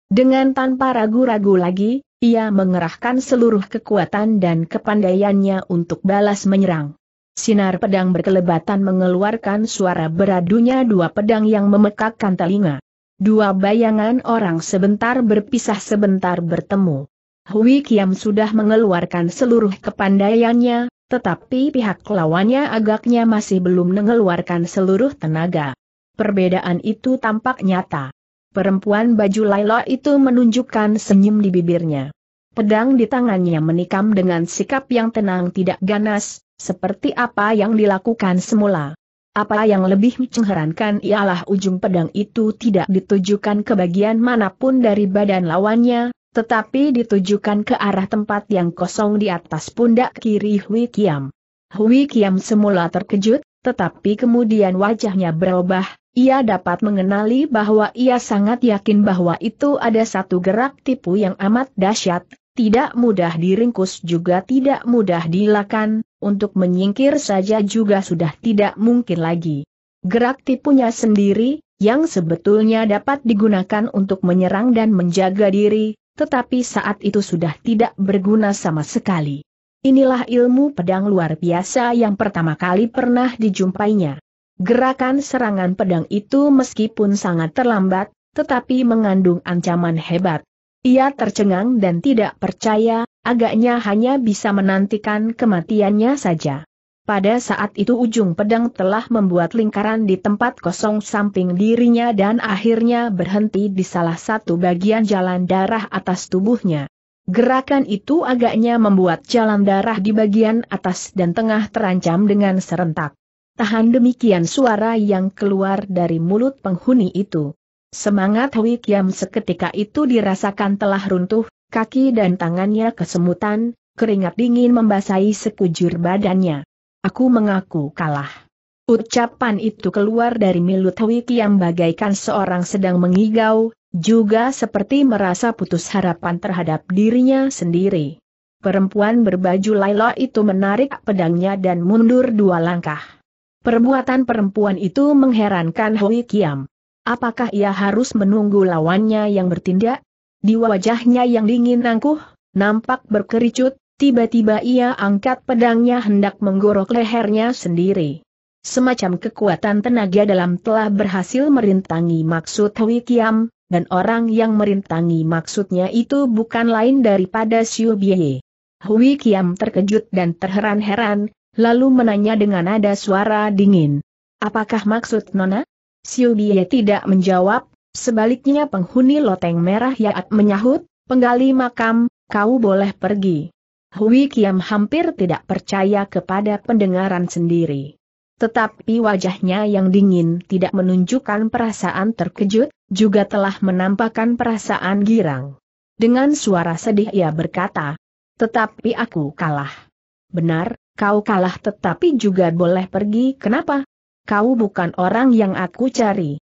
Dengan tanpa ragu-ragu lagi, ia mengerahkan seluruh kekuatan dan kepandaiannya untuk balas menyerang. Sinar pedang berkelebatan mengeluarkan suara beradunya dua pedang yang memekakkan telinga. Dua bayangan orang sebentar berpisah sebentar bertemu. Hui Kiam sudah mengeluarkan seluruh kepandaiannya, tetapi pihak lawannya agaknya masih belum mengeluarkan seluruh tenaga. Perbedaan itu tampak nyata. Perempuan baju Laila itu menunjukkan senyum di bibirnya. Pedang di tangannya menikam dengan sikap yang tenang tidak ganas, seperti apa yang dilakukan semula. Apa yang lebih mengherankan ialah ujung pedang itu tidak ditujukan ke bagian manapun dari badan lawannya, tetapi ditujukan ke arah tempat yang kosong di atas pundak kiri Hui Kiam. Hui Kiam semula terkejut, tetapi kemudian wajahnya berubah, ia dapat mengenali bahwa ia sangat yakin bahwa itu ada satu gerak tipu yang amat dahsyat, tidak mudah diringkus juga tidak mudah dilakukan, untuk menyingkir saja juga sudah tidak mungkin lagi. Gerak tipunya sendiri, yang sebetulnya dapat digunakan untuk menyerang dan menjaga diri, tetapi saat itu sudah tidak berguna sama sekali. Inilah ilmu pedang luar biasa yang pertama kali pernah dijumpainya. Gerakan serangan pedang itu meskipun sangat terlambat, tetapi mengandung ancaman hebat. Ia tercengang dan tidak percaya, agaknya hanya bisa menantikan kematiannya saja. Pada saat itu ujung pedang telah membuat lingkaran di tempat kosong samping dirinya dan akhirnya berhenti di salah satu bagian jalan darah atas tubuhnya. Gerakan itu agaknya membuat jalan darah di bagian atas dan tengah terancam dengan serentak. Tahan demikian suara yang keluar dari mulut penghuni itu. Semangat Wikiam seketika itu dirasakan telah runtuh, kaki dan tangannya kesemutan, keringat dingin membasahi sekujur badannya. Aku mengaku kalah. Ucapan itu keluar dari mulut Hui Kiam bagaikan seorang sedang mengigau, juga seperti merasa putus harapan terhadap dirinya sendiri. Perempuan berbaju Laila itu menarik pedangnya dan mundur dua langkah. Perbuatan perempuan itu mengherankan Hui Kiam. Apakah ia harus menunggu lawannya yang bertindak? Di wajahnya yang dingin angkuh, nampak berkericut, Tiba-tiba ia angkat pedangnya hendak menggorok lehernya sendiri. Semacam kekuatan tenaga dalam telah berhasil merintangi maksud Hui Kiam, dan orang yang merintangi maksudnya itu bukan lain daripada Xiu Bie. Hui Kiam terkejut dan terheran-heran, lalu menanya dengan nada suara dingin. Apakah maksud Nona? Xiu Bie tidak menjawab, sebaliknya penghuni loteng merah Yaat menyahut, penggali makam, kau boleh pergi. Hui Kiam hampir tidak percaya kepada pendengaran sendiri. Tetapi wajahnya yang dingin tidak menunjukkan perasaan terkejut, juga telah menampakkan perasaan girang. Dengan suara sedih ia berkata, tetapi aku kalah. Benar, kau kalah tetapi juga boleh pergi kenapa? Kau bukan orang yang aku cari.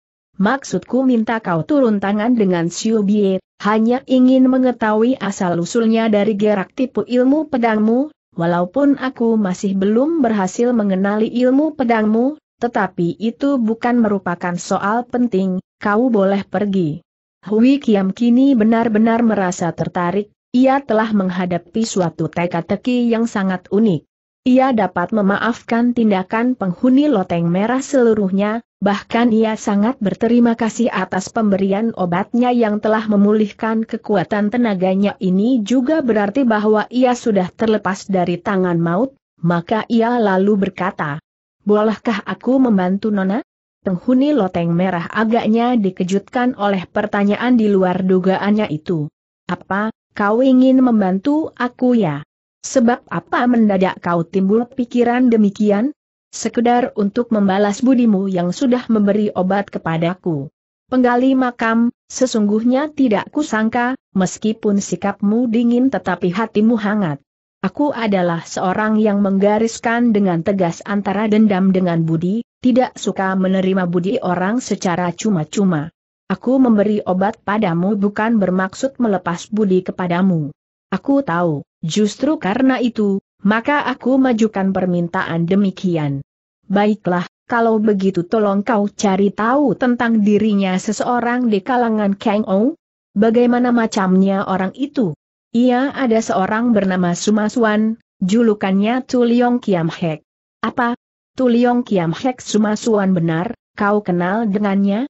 Maksudku minta kau turun tangan dengan Siu Bie, hanya ingin mengetahui asal-usulnya dari gerak tipu ilmu pedangmu, walaupun aku masih belum berhasil mengenali ilmu pedangmu, tetapi itu bukan merupakan soal penting, kau boleh pergi. Hui Kiam kini benar-benar merasa tertarik, ia telah menghadapi suatu teka-teki yang sangat unik. Ia dapat memaafkan tindakan penghuni loteng merah seluruhnya, bahkan ia sangat berterima kasih atas pemberian obatnya yang telah memulihkan kekuatan tenaganya ini juga berarti bahwa ia sudah terlepas dari tangan maut, maka ia lalu berkata, Bolehkah aku membantu Nona? Penghuni loteng merah agaknya dikejutkan oleh pertanyaan di luar dugaannya itu. Apa, kau ingin membantu aku ya? Sebab apa mendadak kau timbul pikiran demikian? Sekedar untuk membalas budimu yang sudah memberi obat kepadaku. Penggali makam, sesungguhnya tidak kusangka, meskipun sikapmu dingin tetapi hatimu hangat. Aku adalah seorang yang menggariskan dengan tegas antara dendam dengan budi, tidak suka menerima budi orang secara cuma-cuma. Aku memberi obat padamu bukan bermaksud melepas budi kepadamu. Aku tahu. Justru karena itu, maka aku majukan permintaan demikian. Baiklah, kalau begitu tolong kau cari tahu tentang dirinya seseorang di kalangan Kang Ou. Bagaimana macamnya orang itu? Ia ada seorang bernama Sumasuan, julukannya Tuliong Kiam Hek. Apa? Tuliong Kiam Hek Sumasuan benar, kau kenal dengannya?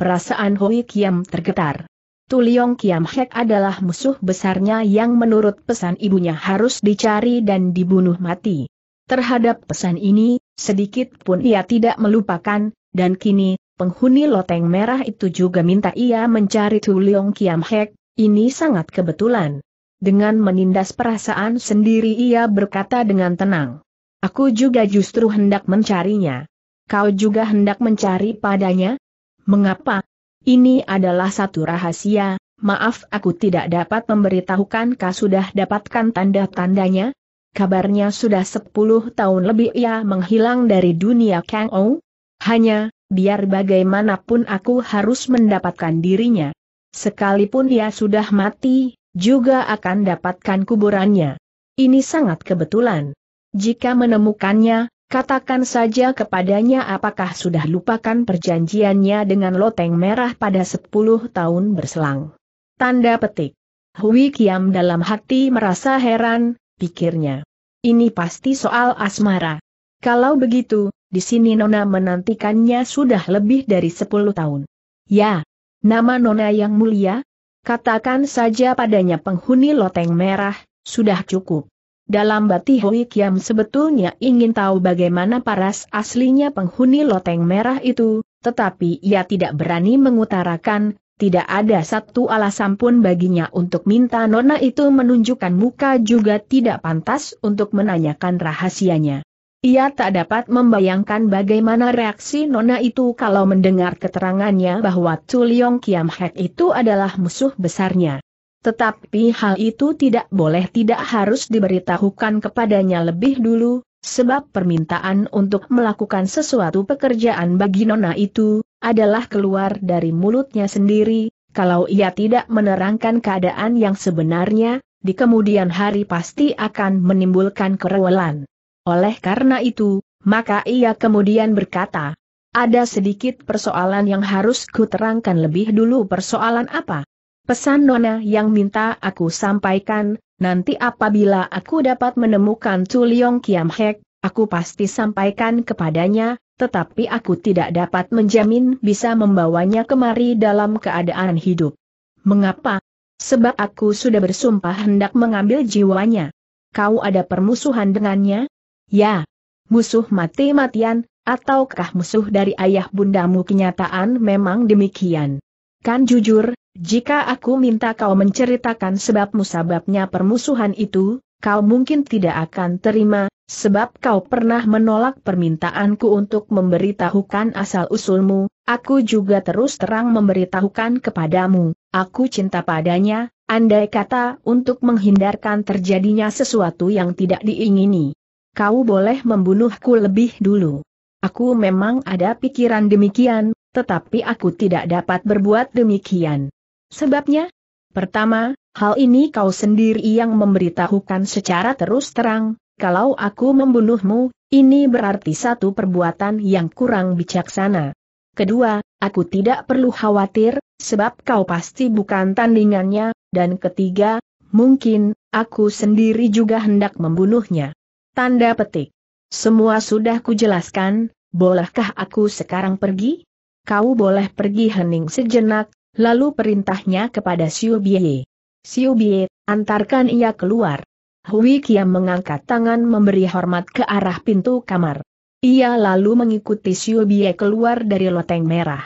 Perasaan Hui Kiam tergetar. Tuliong Kiam Hek adalah musuh besarnya yang menurut pesan ibunya harus dicari dan dibunuh mati. Terhadap pesan ini, sedikit pun ia tidak melupakan, dan kini, penghuni loteng merah itu juga minta ia mencari Tuliong Kiam Hek, ini sangat kebetulan. Dengan menindas perasaan sendiri ia berkata dengan tenang. Aku juga justru hendak mencarinya. Kau juga hendak mencari padanya? Mengapa? Ini adalah satu rahasia, maaf aku tidak dapat memberitahukan Kau sudah dapatkan tanda-tandanya? Kabarnya sudah sepuluh tahun lebih ia menghilang dari dunia Kang Ou. Hanya, biar bagaimanapun aku harus mendapatkan dirinya. Sekalipun ia sudah mati, juga akan dapatkan kuburannya. Ini sangat kebetulan. Jika menemukannya, Katakan saja kepadanya apakah sudah lupakan perjanjiannya dengan loteng merah pada 10 tahun berselang. Tanda petik. Hui Kiam dalam hati merasa heran, pikirnya. Ini pasti soal asmara. Kalau begitu, di sini Nona menantikannya sudah lebih dari 10 tahun. Ya, nama Nona yang mulia? Katakan saja padanya penghuni loteng merah, sudah cukup. Dalam bati Hui Kiam sebetulnya ingin tahu bagaimana paras aslinya penghuni loteng merah itu, tetapi ia tidak berani mengutarakan, tidak ada satu alasan pun baginya untuk minta nona itu menunjukkan muka juga tidak pantas untuk menanyakan rahasianya. Ia tak dapat membayangkan bagaimana reaksi nona itu kalau mendengar keterangannya bahwa Tuliong Kiam Hek itu adalah musuh besarnya. Tetapi hal itu tidak boleh tidak harus diberitahukan kepadanya lebih dulu, sebab permintaan untuk melakukan sesuatu pekerjaan bagi Nona itu, adalah keluar dari mulutnya sendiri, kalau ia tidak menerangkan keadaan yang sebenarnya, di kemudian hari pasti akan menimbulkan kerewelan. Oleh karena itu, maka ia kemudian berkata, ada sedikit persoalan yang harus kuterangkan lebih dulu persoalan apa? Pesan Nona yang minta aku sampaikan, nanti apabila aku dapat menemukan Tuliong Kiam Hek, aku pasti sampaikan kepadanya, tetapi aku tidak dapat menjamin bisa membawanya kemari dalam keadaan hidup. Mengapa? Sebab aku sudah bersumpah hendak mengambil jiwanya. Kau ada permusuhan dengannya? Ya. Musuh mati-matian, ataukah musuh dari ayah bundamu kenyataan memang demikian? Kan jujur, jika aku minta kau menceritakan sebab musababnya permusuhan itu, kau mungkin tidak akan terima, sebab kau pernah menolak permintaanku untuk memberitahukan asal-usulmu, aku juga terus terang memberitahukan kepadamu, aku cinta padanya, andai kata untuk menghindarkan terjadinya sesuatu yang tidak diingini. Kau boleh membunuhku lebih dulu. Aku memang ada pikiran demikian, tetapi aku tidak dapat berbuat demikian. Sebabnya, pertama, hal ini kau sendiri yang memberitahukan secara terus terang, kalau aku membunuhmu, ini berarti satu perbuatan yang kurang bijaksana. Kedua, aku tidak perlu khawatir, sebab kau pasti bukan tandingannya, dan ketiga, mungkin, aku sendiri juga hendak membunuhnya. Tanda petik. Semua sudah kujelaskan, bolehkah aku sekarang pergi? Kau boleh pergi hening sejenak, Lalu perintahnya kepada Xiu Bie. Xiu Bie, antarkan ia keluar. Hui Kiam mengangkat tangan memberi hormat ke arah pintu kamar. Ia lalu mengikuti Xiu Bie keluar dari loteng merah.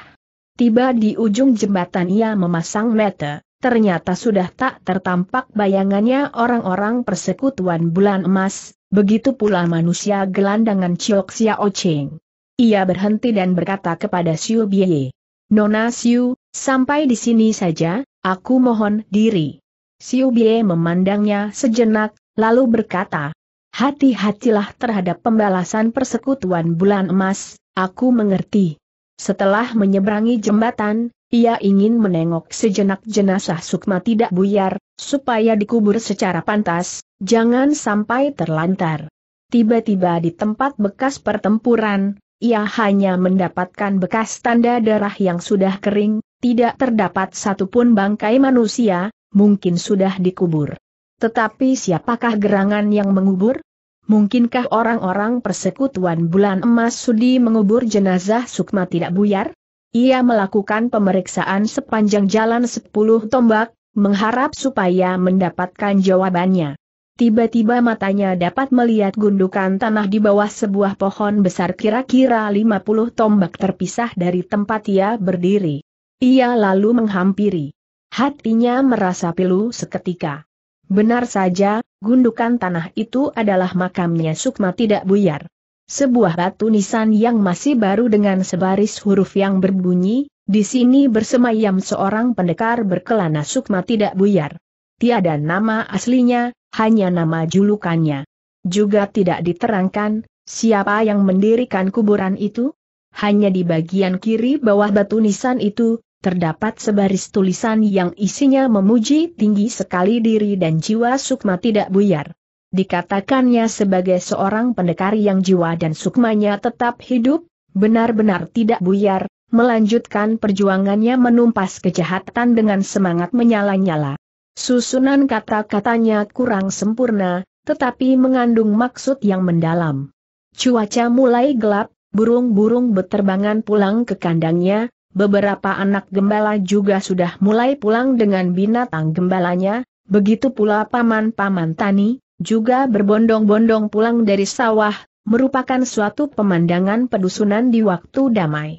Tiba di ujung jembatan ia memasang mata, ternyata sudah tak tertampak bayangannya orang-orang persekutuan bulan emas, begitu pula manusia gelandangan Chiok Xiao Ocheng. Ia berhenti dan berkata kepada Siu Bie. Nona Siu, Sampai di sini saja, aku mohon diri. Siu Bie memandangnya sejenak, lalu berkata, Hati-hatilah terhadap pembalasan persekutuan bulan emas, aku mengerti. Setelah menyeberangi jembatan, ia ingin menengok sejenak jenazah Sukma tidak buyar, supaya dikubur secara pantas, jangan sampai terlantar. Tiba-tiba di tempat bekas pertempuran, ia hanya mendapatkan bekas tanda darah yang sudah kering, tidak terdapat satupun bangkai manusia, mungkin sudah dikubur. Tetapi siapakah gerangan yang mengubur? Mungkinkah orang-orang persekutuan bulan emas sudi mengubur jenazah Sukma tidak buyar? Ia melakukan pemeriksaan sepanjang jalan sepuluh tombak, mengharap supaya mendapatkan jawabannya. Tiba-tiba matanya dapat melihat gundukan tanah di bawah sebuah pohon besar kira-kira lima puluh tombak terpisah dari tempat ia berdiri. Ia lalu menghampiri. Hatinya merasa pilu seketika. Benar saja, gundukan tanah itu adalah makamnya Sukma tidak buyar. Sebuah batu nisan yang masih baru dengan sebaris huruf yang berbunyi, di sini bersemayam seorang pendekar berkelana Sukma tidak buyar. Tiada nama aslinya, hanya nama julukannya. Juga tidak diterangkan, siapa yang mendirikan kuburan itu? Hanya di bagian kiri bawah batu nisan itu, terdapat sebaris tulisan yang isinya memuji tinggi sekali diri dan jiwa Sukma tidak buyar. Dikatakannya sebagai seorang pendekar yang jiwa dan sukmanya tetap hidup, benar-benar tidak buyar, melanjutkan perjuangannya menumpas kejahatan dengan semangat menyala-nyala. Susunan kata-katanya kurang sempurna, tetapi mengandung maksud yang mendalam. Cuaca mulai gelap, burung-burung beterbangan pulang ke kandangnya, beberapa anak gembala juga sudah mulai pulang dengan binatang gembalanya, begitu pula paman-paman tani, juga berbondong-bondong pulang dari sawah, merupakan suatu pemandangan pedusunan di waktu damai.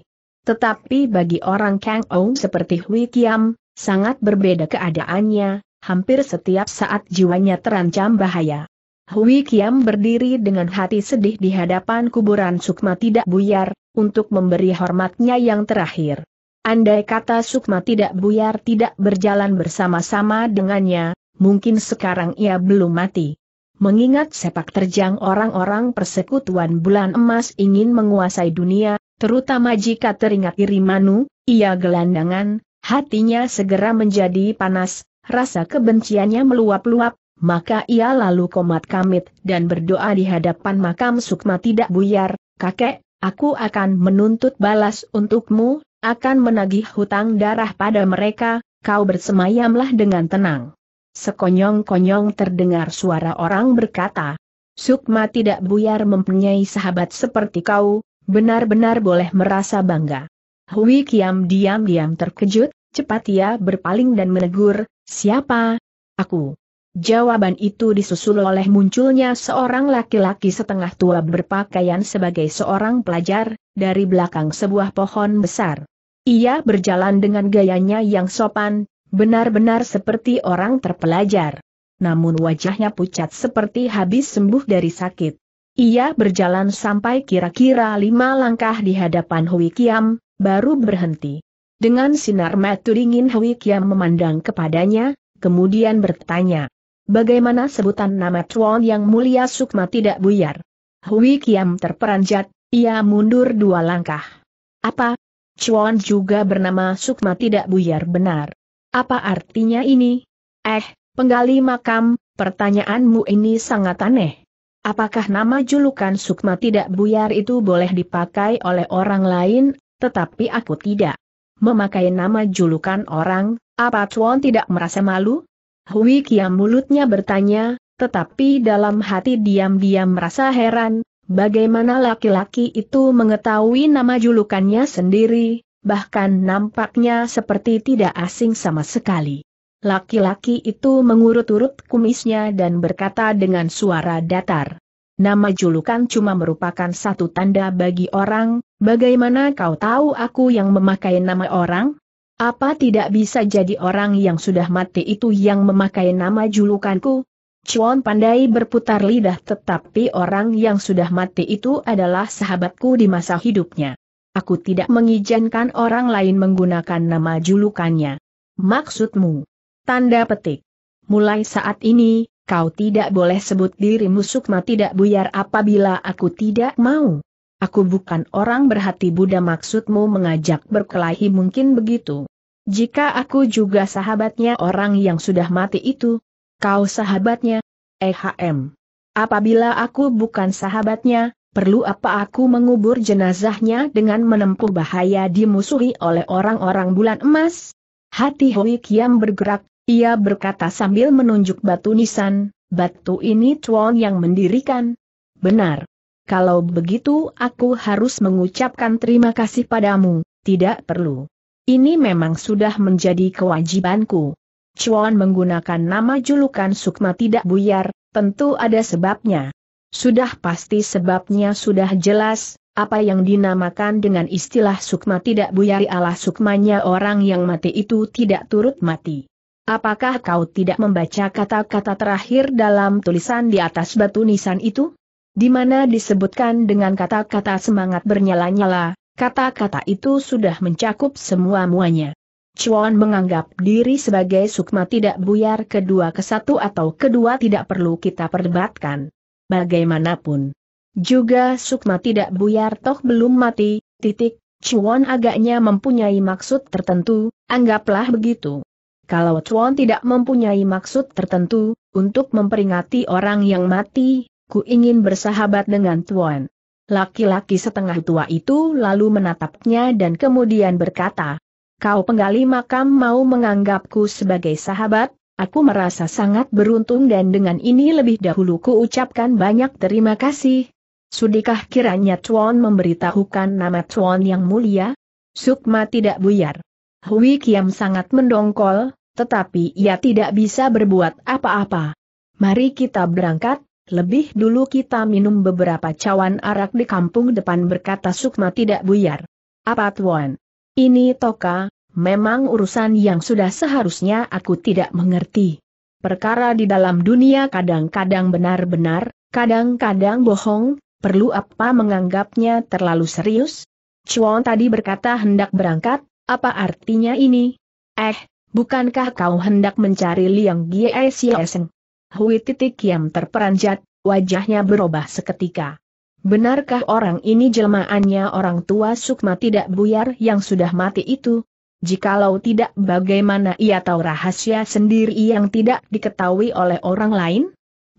Tetapi bagi orang Kang Ou seperti Hui Kiam, sangat berbeda keadaannya, hampir setiap saat jiwanya terancam bahaya. Hui Kiam berdiri dengan hati sedih di hadapan kuburan Sukma tidak buyar, untuk memberi hormatnya yang terakhir. Andai kata Sukma tidak buyar tidak berjalan bersama-sama dengannya, mungkin sekarang ia belum mati. Mengingat sepak terjang orang-orang persekutuan bulan emas ingin menguasai dunia, terutama jika teringat Irimanu, ia gelandangan, hatinya segera menjadi panas, rasa kebenciannya meluap-luap, maka ia lalu komat kamit dan berdoa di hadapan makam Sukma tidak buyar, kakek, Aku akan menuntut balas untukmu, akan menagih hutang darah pada mereka, kau bersemayamlah dengan tenang. Sekonyong-konyong terdengar suara orang berkata, Sukma tidak buyar mempunyai sahabat seperti kau, benar-benar boleh merasa bangga. Hui Kiam diam-diam terkejut, cepat ia berpaling dan menegur, siapa? Aku. Jawaban itu disusul oleh munculnya seorang laki-laki setengah tua berpakaian sebagai seorang pelajar, dari belakang sebuah pohon besar. Ia berjalan dengan gayanya yang sopan, benar-benar seperti orang terpelajar. Namun wajahnya pucat seperti habis sembuh dari sakit. Ia berjalan sampai kira-kira lima langkah di hadapan Hui Kiam, baru berhenti. Dengan sinar mata dingin Hui Kiam memandang kepadanya, kemudian bertanya, Bagaimana sebutan nama Chuan yang mulia Sukma tidak buyar? Hui Kiam terperanjat, ia mundur dua langkah. Apa? Chuan juga bernama Sukma tidak buyar benar. Apa artinya ini? Eh, penggali makam, pertanyaanmu ini sangat aneh. Apakah nama julukan Sukma tidak buyar itu boleh dipakai oleh orang lain, tetapi aku tidak. Memakai nama julukan orang, apa Chuan tidak merasa malu? Hui Kia mulutnya bertanya, tetapi dalam hati diam-diam merasa heran, bagaimana laki-laki itu mengetahui nama julukannya sendiri, bahkan nampaknya seperti tidak asing sama sekali. Laki-laki itu mengurut-urut kumisnya dan berkata dengan suara datar. Nama julukan cuma merupakan satu tanda bagi orang, bagaimana kau tahu aku yang memakai nama orang? Apa tidak bisa jadi orang yang sudah mati itu yang memakai nama julukanku? Chuan pandai berputar lidah tetapi orang yang sudah mati itu adalah sahabatku di masa hidupnya. Aku tidak mengizinkan orang lain menggunakan nama julukannya. Maksudmu? Tanda petik. Mulai saat ini, kau tidak boleh sebut dirimu Sukma tidak buyar apabila aku tidak mau. Aku bukan orang berhati Buddha maksudmu mengajak berkelahi mungkin begitu. Jika aku juga sahabatnya orang yang sudah mati itu, kau sahabatnya, EHM. Apabila aku bukan sahabatnya, perlu apa aku mengubur jenazahnya dengan menempuh bahaya dimusuhi oleh orang-orang bulan emas? Hati Hui Kiam bergerak, ia berkata sambil menunjuk batu nisan, batu ini Chuan yang mendirikan. Benar, kalau begitu aku harus mengucapkan terima kasih padamu, tidak perlu. Ini memang sudah menjadi kewajibanku. Chuan menggunakan nama julukan Sukma tidak buyar, tentu ada sebabnya. Sudah pasti sebabnya sudah jelas, apa yang dinamakan dengan istilah Sukma tidak buyar ialah Sukmanya orang yang mati itu tidak turut mati. Apakah kau tidak membaca kata-kata terakhir dalam tulisan di atas batu nisan itu? di mana disebutkan dengan kata-kata semangat bernyala-nyala, kata-kata itu sudah mencakup semua-muanya. Chuan menganggap diri sebagai sukma tidak buyar kedua ke satu atau kedua tidak perlu kita perdebatkan. Bagaimanapun. Juga sukma tidak buyar toh belum mati, titik, Chuan agaknya mempunyai maksud tertentu, anggaplah begitu. Kalau Chuan tidak mempunyai maksud tertentu, untuk memperingati orang yang mati, ku ingin bersahabat dengan Tuan. Laki-laki setengah tua itu lalu menatapnya dan kemudian berkata, Kau penggali makam mau menganggapku sebagai sahabat, aku merasa sangat beruntung dan dengan ini lebih dahulu ku ucapkan banyak terima kasih. Sudikah kiranya Tuan memberitahukan nama Tuan yang mulia? Sukma tidak buyar. Hui Kiam sangat mendongkol, tetapi ia tidak bisa berbuat apa-apa. Mari kita berangkat, lebih dulu kita minum beberapa cawan arak di kampung depan berkata Sukma tidak buyar. Apa tuan? Ini Toka, memang urusan yang sudah seharusnya aku tidak mengerti. Perkara di dalam dunia kadang-kadang benar-benar, kadang-kadang bohong, perlu apa menganggapnya terlalu serius? Chuan tadi berkata hendak berangkat, apa artinya ini? Eh, bukankah kau hendak mencari Liang Gie Sieseng? Hui titik yang terperanjat, wajahnya berubah seketika. Benarkah orang ini jelmaannya orang tua Sukma tidak buyar yang sudah mati itu? Jikalau tidak bagaimana ia tahu rahasia sendiri yang tidak diketahui oleh orang lain?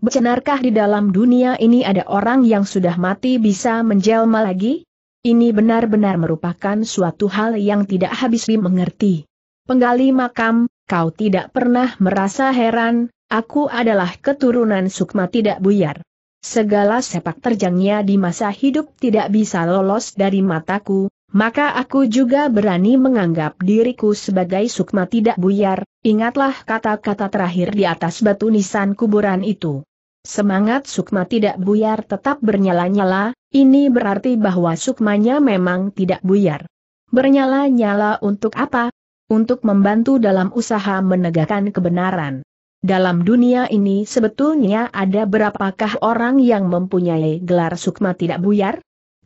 Benarkah di dalam dunia ini ada orang yang sudah mati bisa menjelma lagi? Ini benar-benar merupakan suatu hal yang tidak habis dimengerti. Penggali makam, kau tidak pernah merasa heran, Aku adalah keturunan Sukma tidak buyar. Segala sepak terjangnya di masa hidup tidak bisa lolos dari mataku, maka aku juga berani menganggap diriku sebagai Sukma tidak buyar, ingatlah kata-kata terakhir di atas batu nisan kuburan itu. Semangat Sukma tidak buyar tetap bernyala-nyala, ini berarti bahwa Sukmanya memang tidak buyar. Bernyala-nyala untuk apa? Untuk membantu dalam usaha menegakkan kebenaran. Dalam dunia ini sebetulnya ada berapakah orang yang mempunyai gelar sukma tidak buyar?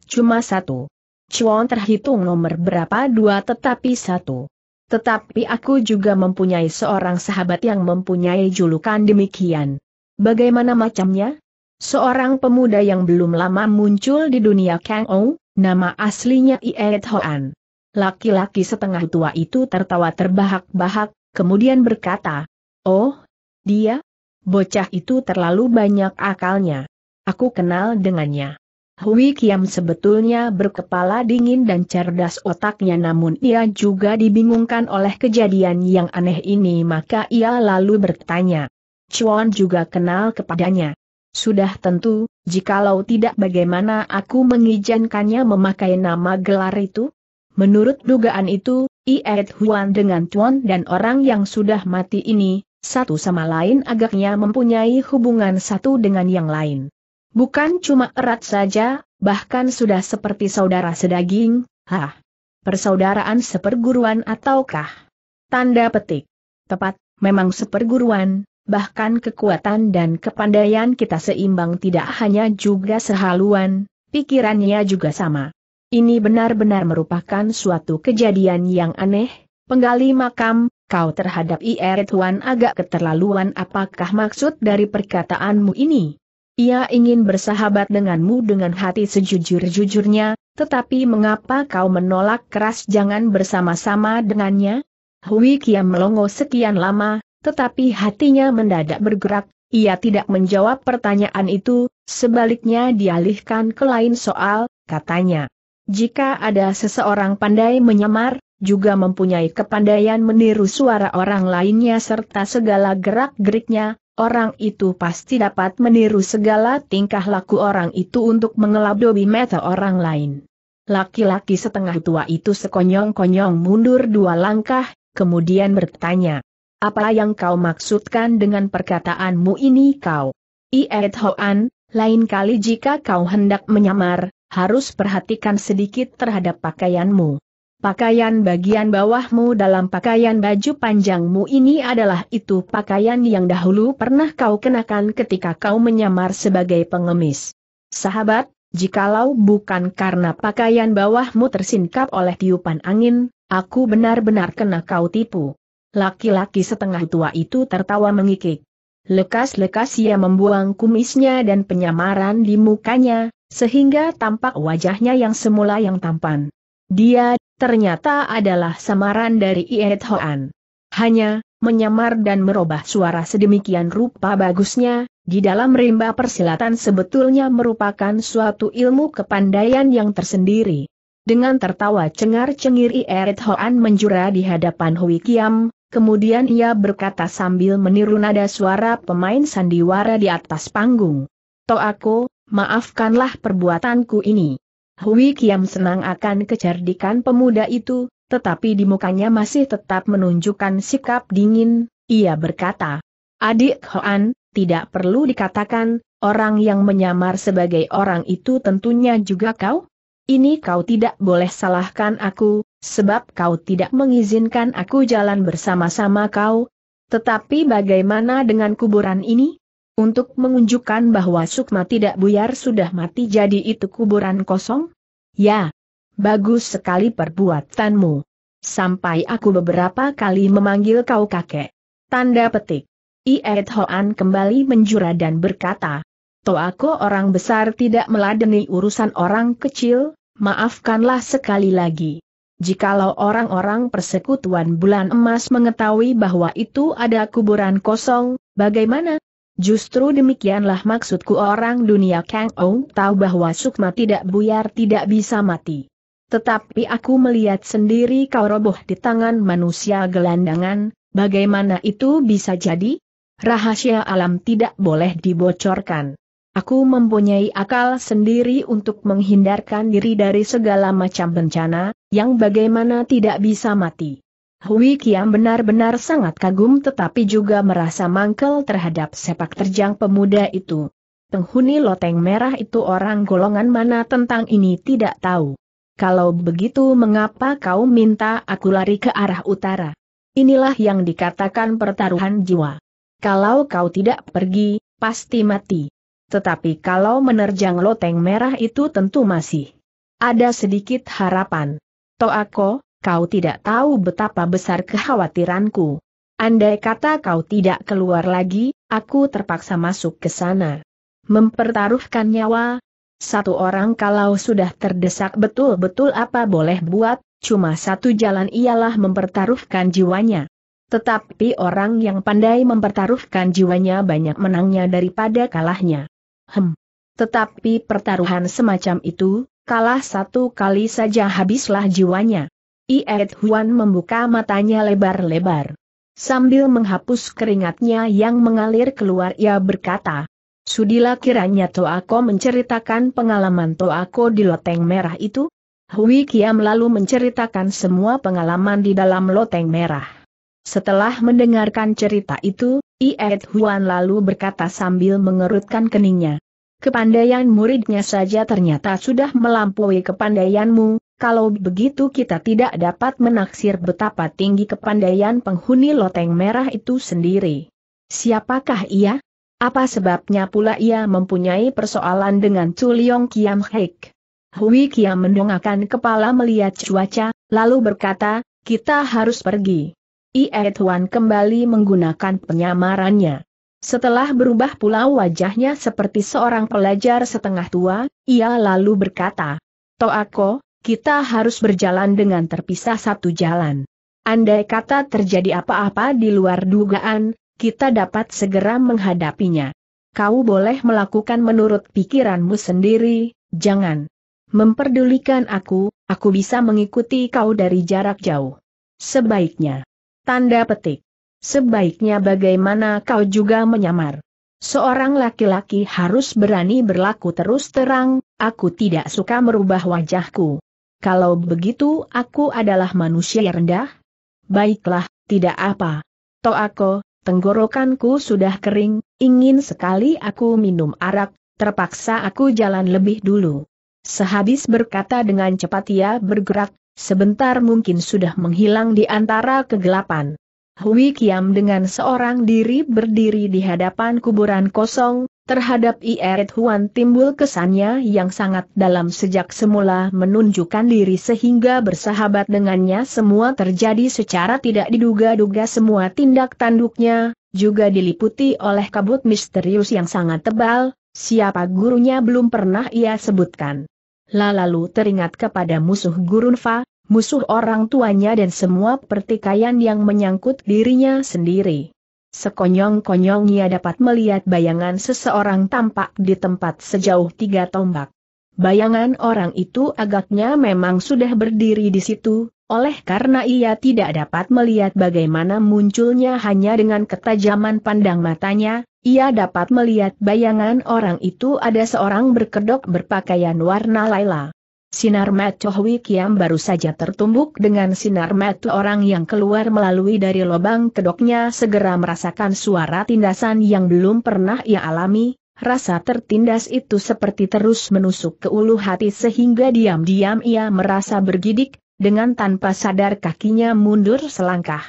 Cuma satu. Cuan terhitung nomor berapa dua tetapi satu. Tetapi aku juga mempunyai seorang sahabat yang mempunyai julukan demikian. Bagaimana macamnya? Seorang pemuda yang belum lama muncul di dunia Kang Ou, nama aslinya Iet Hoan. Laki-laki setengah tua itu tertawa terbahak-bahak, kemudian berkata, Oh, dia? Bocah itu terlalu banyak akalnya. Aku kenal dengannya. Hui Kiam sebetulnya berkepala dingin dan cerdas otaknya namun ia juga dibingungkan oleh kejadian yang aneh ini maka ia lalu bertanya. Chuan juga kenal kepadanya. Sudah tentu, jikalau tidak bagaimana aku mengizinkannya memakai nama gelar itu? Menurut dugaan itu, Iet Huan dengan Chuan dan orang yang sudah mati ini, satu sama lain agaknya mempunyai hubungan satu dengan yang lain. Bukan cuma erat saja, bahkan sudah seperti saudara sedaging, hah? Persaudaraan seperguruan ataukah? Tanda petik. Tepat, memang seperguruan, bahkan kekuatan dan kepandaian kita seimbang tidak hanya juga sehaluan, pikirannya juga sama. Ini benar-benar merupakan suatu kejadian yang aneh, penggali makam, kau terhadap IR Tuan agak keterlaluan apakah maksud dari perkataanmu ini? Ia ingin bersahabat denganmu dengan hati sejujur-jujurnya, tetapi mengapa kau menolak keras jangan bersama-sama dengannya? Hui Kiam melongo sekian lama, tetapi hatinya mendadak bergerak, ia tidak menjawab pertanyaan itu, sebaliknya dialihkan ke lain soal, katanya. Jika ada seseorang pandai menyamar, juga mempunyai kepandaian meniru suara orang lainnya serta segala gerak-geriknya, orang itu pasti dapat meniru segala tingkah laku orang itu untuk mengelabui meta orang lain. Laki-laki setengah tua itu sekonyong-konyong mundur dua langkah, kemudian bertanya, apa yang kau maksudkan dengan perkataanmu ini kau? Iet Hoan, lain kali jika kau hendak menyamar, harus perhatikan sedikit terhadap pakaianmu. Pakaian bagian bawahmu dalam pakaian baju panjangmu ini adalah itu pakaian yang dahulu pernah kau kenakan ketika kau menyamar sebagai pengemis. Sahabat, jikalau bukan karena pakaian bawahmu tersingkap oleh tiupan angin, aku benar-benar kena kau tipu. Laki-laki setengah tua itu tertawa mengikik. Lekas-lekas ia membuang kumisnya dan penyamaran di mukanya, sehingga tampak wajahnya yang semula yang tampan. Dia ternyata adalah samaran dari Iet Hoan. Hanya, menyamar dan merubah suara sedemikian rupa bagusnya, di dalam rimba persilatan sebetulnya merupakan suatu ilmu kepandaian yang tersendiri. Dengan tertawa cengar-cengir Iet Hoan menjura di hadapan Hui Kiam, kemudian ia berkata sambil meniru nada suara pemain sandiwara di atas panggung. aku, maafkanlah perbuatanku ini. Hui Kiam senang akan kecerdikan pemuda itu, tetapi di mukanya masih tetap menunjukkan sikap dingin, ia berkata. Adik Hoan, tidak perlu dikatakan, orang yang menyamar sebagai orang itu tentunya juga kau? Ini kau tidak boleh salahkan aku, sebab kau tidak mengizinkan aku jalan bersama-sama kau. Tetapi bagaimana dengan kuburan ini? Untuk mengunjukkan bahwa Sukma tidak buyar sudah mati jadi itu kuburan kosong? Ya. Bagus sekali perbuatanmu. Sampai aku beberapa kali memanggil kau kakek. Tanda petik. Iet Hoan kembali menjura dan berkata, aku orang besar tidak meladeni urusan orang kecil, maafkanlah sekali lagi. Jikalau orang-orang persekutuan bulan emas mengetahui bahwa itu ada kuburan kosong, bagaimana? Justru demikianlah maksudku orang dunia Kang Ou tahu bahwa Sukma tidak buyar tidak bisa mati. Tetapi aku melihat sendiri kau roboh di tangan manusia gelandangan, bagaimana itu bisa jadi? Rahasia alam tidak boleh dibocorkan. Aku mempunyai akal sendiri untuk menghindarkan diri dari segala macam bencana, yang bagaimana tidak bisa mati. Hui Kiam benar-benar sangat kagum tetapi juga merasa mangkel terhadap sepak terjang pemuda itu. Penghuni loteng merah itu orang golongan mana tentang ini tidak tahu. Kalau begitu mengapa kau minta aku lari ke arah utara? Inilah yang dikatakan pertaruhan jiwa. Kalau kau tidak pergi, pasti mati. Tetapi kalau menerjang loteng merah itu tentu masih ada sedikit harapan. Toako, kau tidak tahu betapa besar kekhawatiranku. Andai kata kau tidak keluar lagi, aku terpaksa masuk ke sana. Mempertaruhkan nyawa, satu orang kalau sudah terdesak betul-betul apa boleh buat, cuma satu jalan ialah mempertaruhkan jiwanya. Tetapi orang yang pandai mempertaruhkan jiwanya banyak menangnya daripada kalahnya. Hem. Tetapi pertaruhan semacam itu, kalah satu kali saja habislah jiwanya. Ied Huan membuka matanya lebar-lebar. Sambil menghapus keringatnya yang mengalir keluar ia berkata, Sudilah kiranya Toako menceritakan pengalaman Toako di loteng merah itu? Hui Kiam lalu menceritakan semua pengalaman di dalam loteng merah. Setelah mendengarkan cerita itu, Ied Huan lalu berkata sambil mengerutkan keningnya. Kepandaian muridnya saja ternyata sudah melampaui kepandaianmu, kalau begitu kita tidak dapat menaksir betapa tinggi kepandaian penghuni loteng merah itu sendiri. Siapakah ia? Apa sebabnya pula ia mempunyai persoalan dengan Chuliong Kiam Hek? Hui Kiam mendongakkan kepala melihat cuaca, lalu berkata, kita harus pergi. Ie Tuan kembali menggunakan penyamarannya. Setelah berubah pula wajahnya seperti seorang pelajar setengah tua, ia lalu berkata, Toako, kita harus berjalan dengan terpisah satu jalan. Andai kata terjadi apa-apa di luar dugaan, kita dapat segera menghadapinya. Kau boleh melakukan menurut pikiranmu sendiri, jangan memperdulikan aku, aku bisa mengikuti kau dari jarak jauh. Sebaiknya. Tanda petik. Sebaiknya bagaimana kau juga menyamar. Seorang laki-laki harus berani berlaku terus terang, aku tidak suka merubah wajahku. Kalau begitu aku adalah manusia rendah? Baiklah, tidak apa. Toako, tenggorokanku sudah kering, ingin sekali aku minum arak, terpaksa aku jalan lebih dulu. Sehabis berkata dengan cepat ia bergerak, sebentar mungkin sudah menghilang di antara kegelapan. Hui Kiam dengan seorang diri berdiri di hadapan kuburan kosong, Terhadap Ieret Huan timbul kesannya yang sangat dalam sejak semula menunjukkan diri sehingga bersahabat dengannya semua terjadi secara tidak diduga-duga semua tindak tanduknya, juga diliputi oleh kabut misterius yang sangat tebal, siapa gurunya belum pernah ia sebutkan. Lalu teringat kepada musuh Gurunfa, musuh orang tuanya dan semua pertikaian yang menyangkut dirinya sendiri sekonyong konyong ia dapat melihat bayangan seseorang tampak di tempat sejauh tiga tombak. Bayangan orang itu agaknya memang sudah berdiri di situ, oleh karena ia tidak dapat melihat bagaimana munculnya hanya dengan ketajaman pandang matanya, ia dapat melihat bayangan orang itu ada seorang berkedok berpakaian warna laila. Sinar mata Hui Kiam baru saja tertumbuk dengan sinar mata orang yang keluar melalui dari lubang kedoknya segera merasakan suara tindasan yang belum pernah ia alami, rasa tertindas itu seperti terus menusuk ke ulu hati sehingga diam-diam ia merasa bergidik, dengan tanpa sadar kakinya mundur selangkah.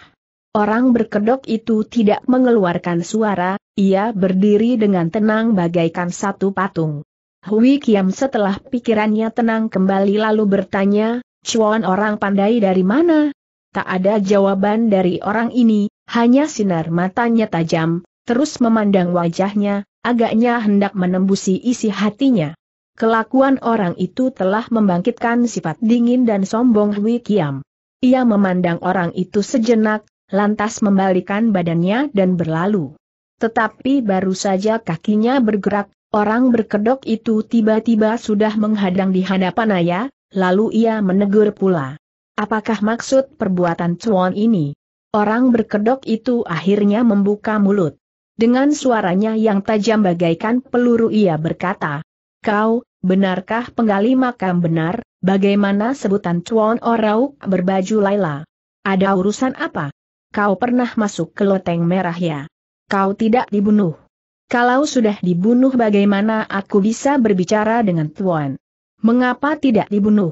Orang berkedok itu tidak mengeluarkan suara, ia berdiri dengan tenang bagaikan satu patung. Hui Kiam setelah pikirannya tenang kembali lalu bertanya, Cuan orang pandai dari mana? Tak ada jawaban dari orang ini, hanya sinar matanya tajam, terus memandang wajahnya, agaknya hendak menembusi isi hatinya. Kelakuan orang itu telah membangkitkan sifat dingin dan sombong Hui Kiam. Ia memandang orang itu sejenak, lantas membalikan badannya dan berlalu. Tetapi baru saja kakinya bergerak, Orang berkedok itu tiba-tiba sudah menghadang di hadapan ayah, lalu ia menegur pula. Apakah maksud perbuatan Chuan ini? Orang berkedok itu akhirnya membuka mulut. Dengan suaranya yang tajam bagaikan peluru ia berkata, Kau, benarkah penggali makam benar, bagaimana sebutan Chuan orau berbaju Laila? Ada urusan apa? Kau pernah masuk ke loteng merah ya? Kau tidak dibunuh. Kalau sudah dibunuh bagaimana aku bisa berbicara dengan Tuan? Mengapa tidak dibunuh?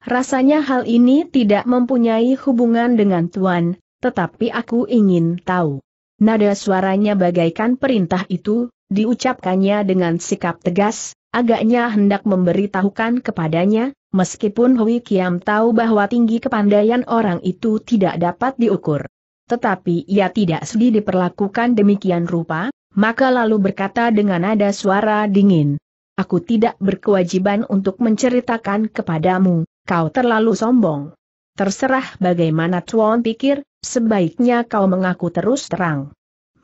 Rasanya hal ini tidak mempunyai hubungan dengan Tuan, tetapi aku ingin tahu. Nada suaranya bagaikan perintah itu, diucapkannya dengan sikap tegas, agaknya hendak memberitahukan kepadanya, meskipun Hui Kiam tahu bahwa tinggi kepandaian orang itu tidak dapat diukur. Tetapi ia tidak sedih diperlakukan demikian rupa, maka lalu berkata dengan nada suara dingin. Aku tidak berkewajiban untuk menceritakan kepadamu, kau terlalu sombong. Terserah bagaimana Tuan pikir, sebaiknya kau mengaku terus terang.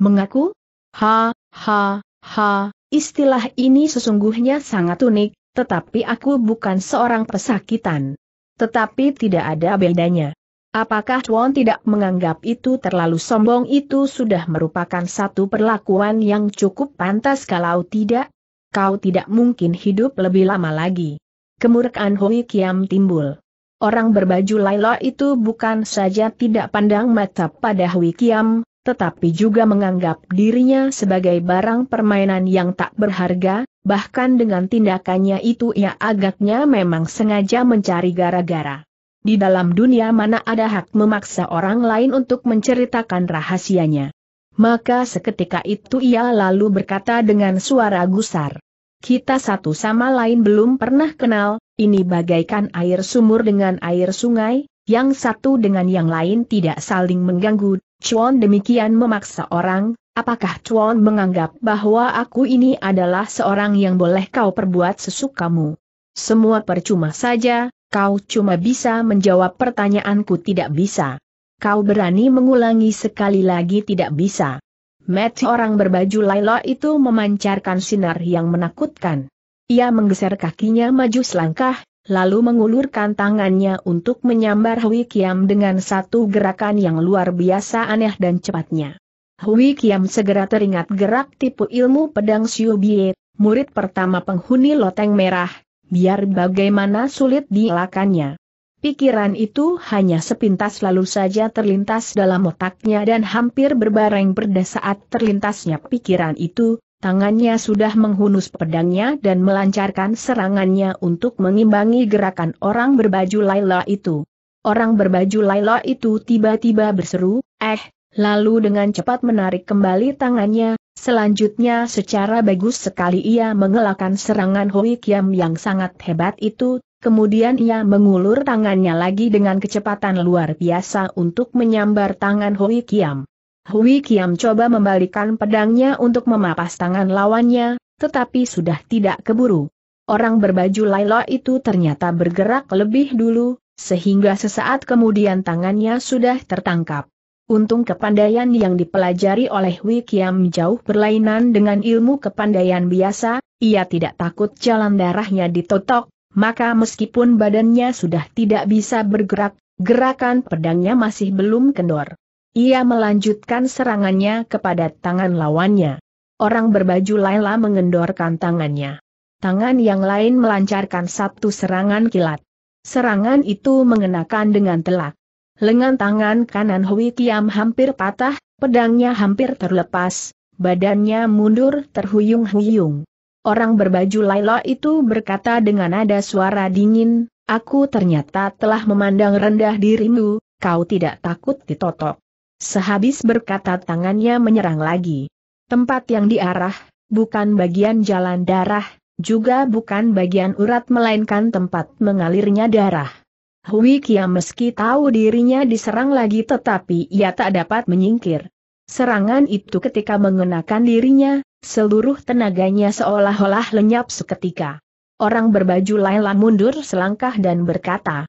Mengaku? Ha, ha, ha, istilah ini sesungguhnya sangat unik, tetapi aku bukan seorang pesakitan. Tetapi tidak ada bedanya. Apakah Chuan tidak menganggap itu terlalu sombong itu sudah merupakan satu perlakuan yang cukup pantas kalau tidak? Kau tidak mungkin hidup lebih lama lagi. Kemurkaan Hui Kiam timbul. Orang berbaju Laila itu bukan saja tidak pandang mata pada Hui Kiam, tetapi juga menganggap dirinya sebagai barang permainan yang tak berharga, bahkan dengan tindakannya itu ia agaknya memang sengaja mencari gara-gara. Di dalam dunia mana ada hak memaksa orang lain untuk menceritakan rahasianya. Maka seketika itu ia lalu berkata dengan suara gusar. Kita satu sama lain belum pernah kenal, ini bagaikan air sumur dengan air sungai, yang satu dengan yang lain tidak saling mengganggu. Chuan demikian memaksa orang, apakah Chuan menganggap bahwa aku ini adalah seorang yang boleh kau perbuat sesukamu? Semua percuma saja, Kau cuma bisa menjawab pertanyaanku tidak bisa. Kau berani mengulangi sekali lagi tidak bisa. Met orang berbaju Laila itu memancarkan sinar yang menakutkan. Ia menggeser kakinya maju selangkah, lalu mengulurkan tangannya untuk menyambar Hui Kiam dengan satu gerakan yang luar biasa aneh dan cepatnya. Hui Kiam segera teringat gerak tipu ilmu pedang Xiu Bie, murid pertama penghuni loteng merah, biar bagaimana sulit dielakannya. Pikiran itu hanya sepintas lalu saja terlintas dalam otaknya dan hampir berbareng pada saat terlintasnya pikiran itu, tangannya sudah menghunus pedangnya dan melancarkan serangannya untuk mengimbangi gerakan orang berbaju Laila itu. Orang berbaju Laila itu tiba-tiba berseru, eh, lalu dengan cepat menarik kembali tangannya, Selanjutnya secara bagus sekali ia mengelakkan serangan Hui Kiam yang sangat hebat itu, kemudian ia mengulur tangannya lagi dengan kecepatan luar biasa untuk menyambar tangan Hui Kiam. Hui Kiam coba membalikan pedangnya untuk memapas tangan lawannya, tetapi sudah tidak keburu. Orang berbaju Laila itu ternyata bergerak lebih dulu, sehingga sesaat kemudian tangannya sudah tertangkap. Untung kepandaian yang dipelajari oleh Wikiam jauh berlainan dengan ilmu kepandaian biasa, ia tidak takut jalan darahnya ditotok, maka meskipun badannya sudah tidak bisa bergerak, gerakan pedangnya masih belum kendor. Ia melanjutkan serangannya kepada tangan lawannya. Orang berbaju Laila mengendorkan tangannya. Tangan yang lain melancarkan satu serangan kilat. Serangan itu mengenakan dengan telak. Lengan tangan kanan Hui Kiam hampir patah, pedangnya hampir terlepas, badannya mundur terhuyung-huyung. Orang berbaju Laila itu berkata dengan nada suara dingin, aku ternyata telah memandang rendah dirimu, kau tidak takut ditotok. Sehabis berkata tangannya menyerang lagi. Tempat yang diarah, bukan bagian jalan darah, juga bukan bagian urat melainkan tempat mengalirnya darah. Hui Kia meski tahu dirinya diserang lagi tetapi ia tak dapat menyingkir. Serangan itu ketika mengenakan dirinya, seluruh tenaganya seolah-olah lenyap seketika. Orang berbaju Laila mundur selangkah dan berkata,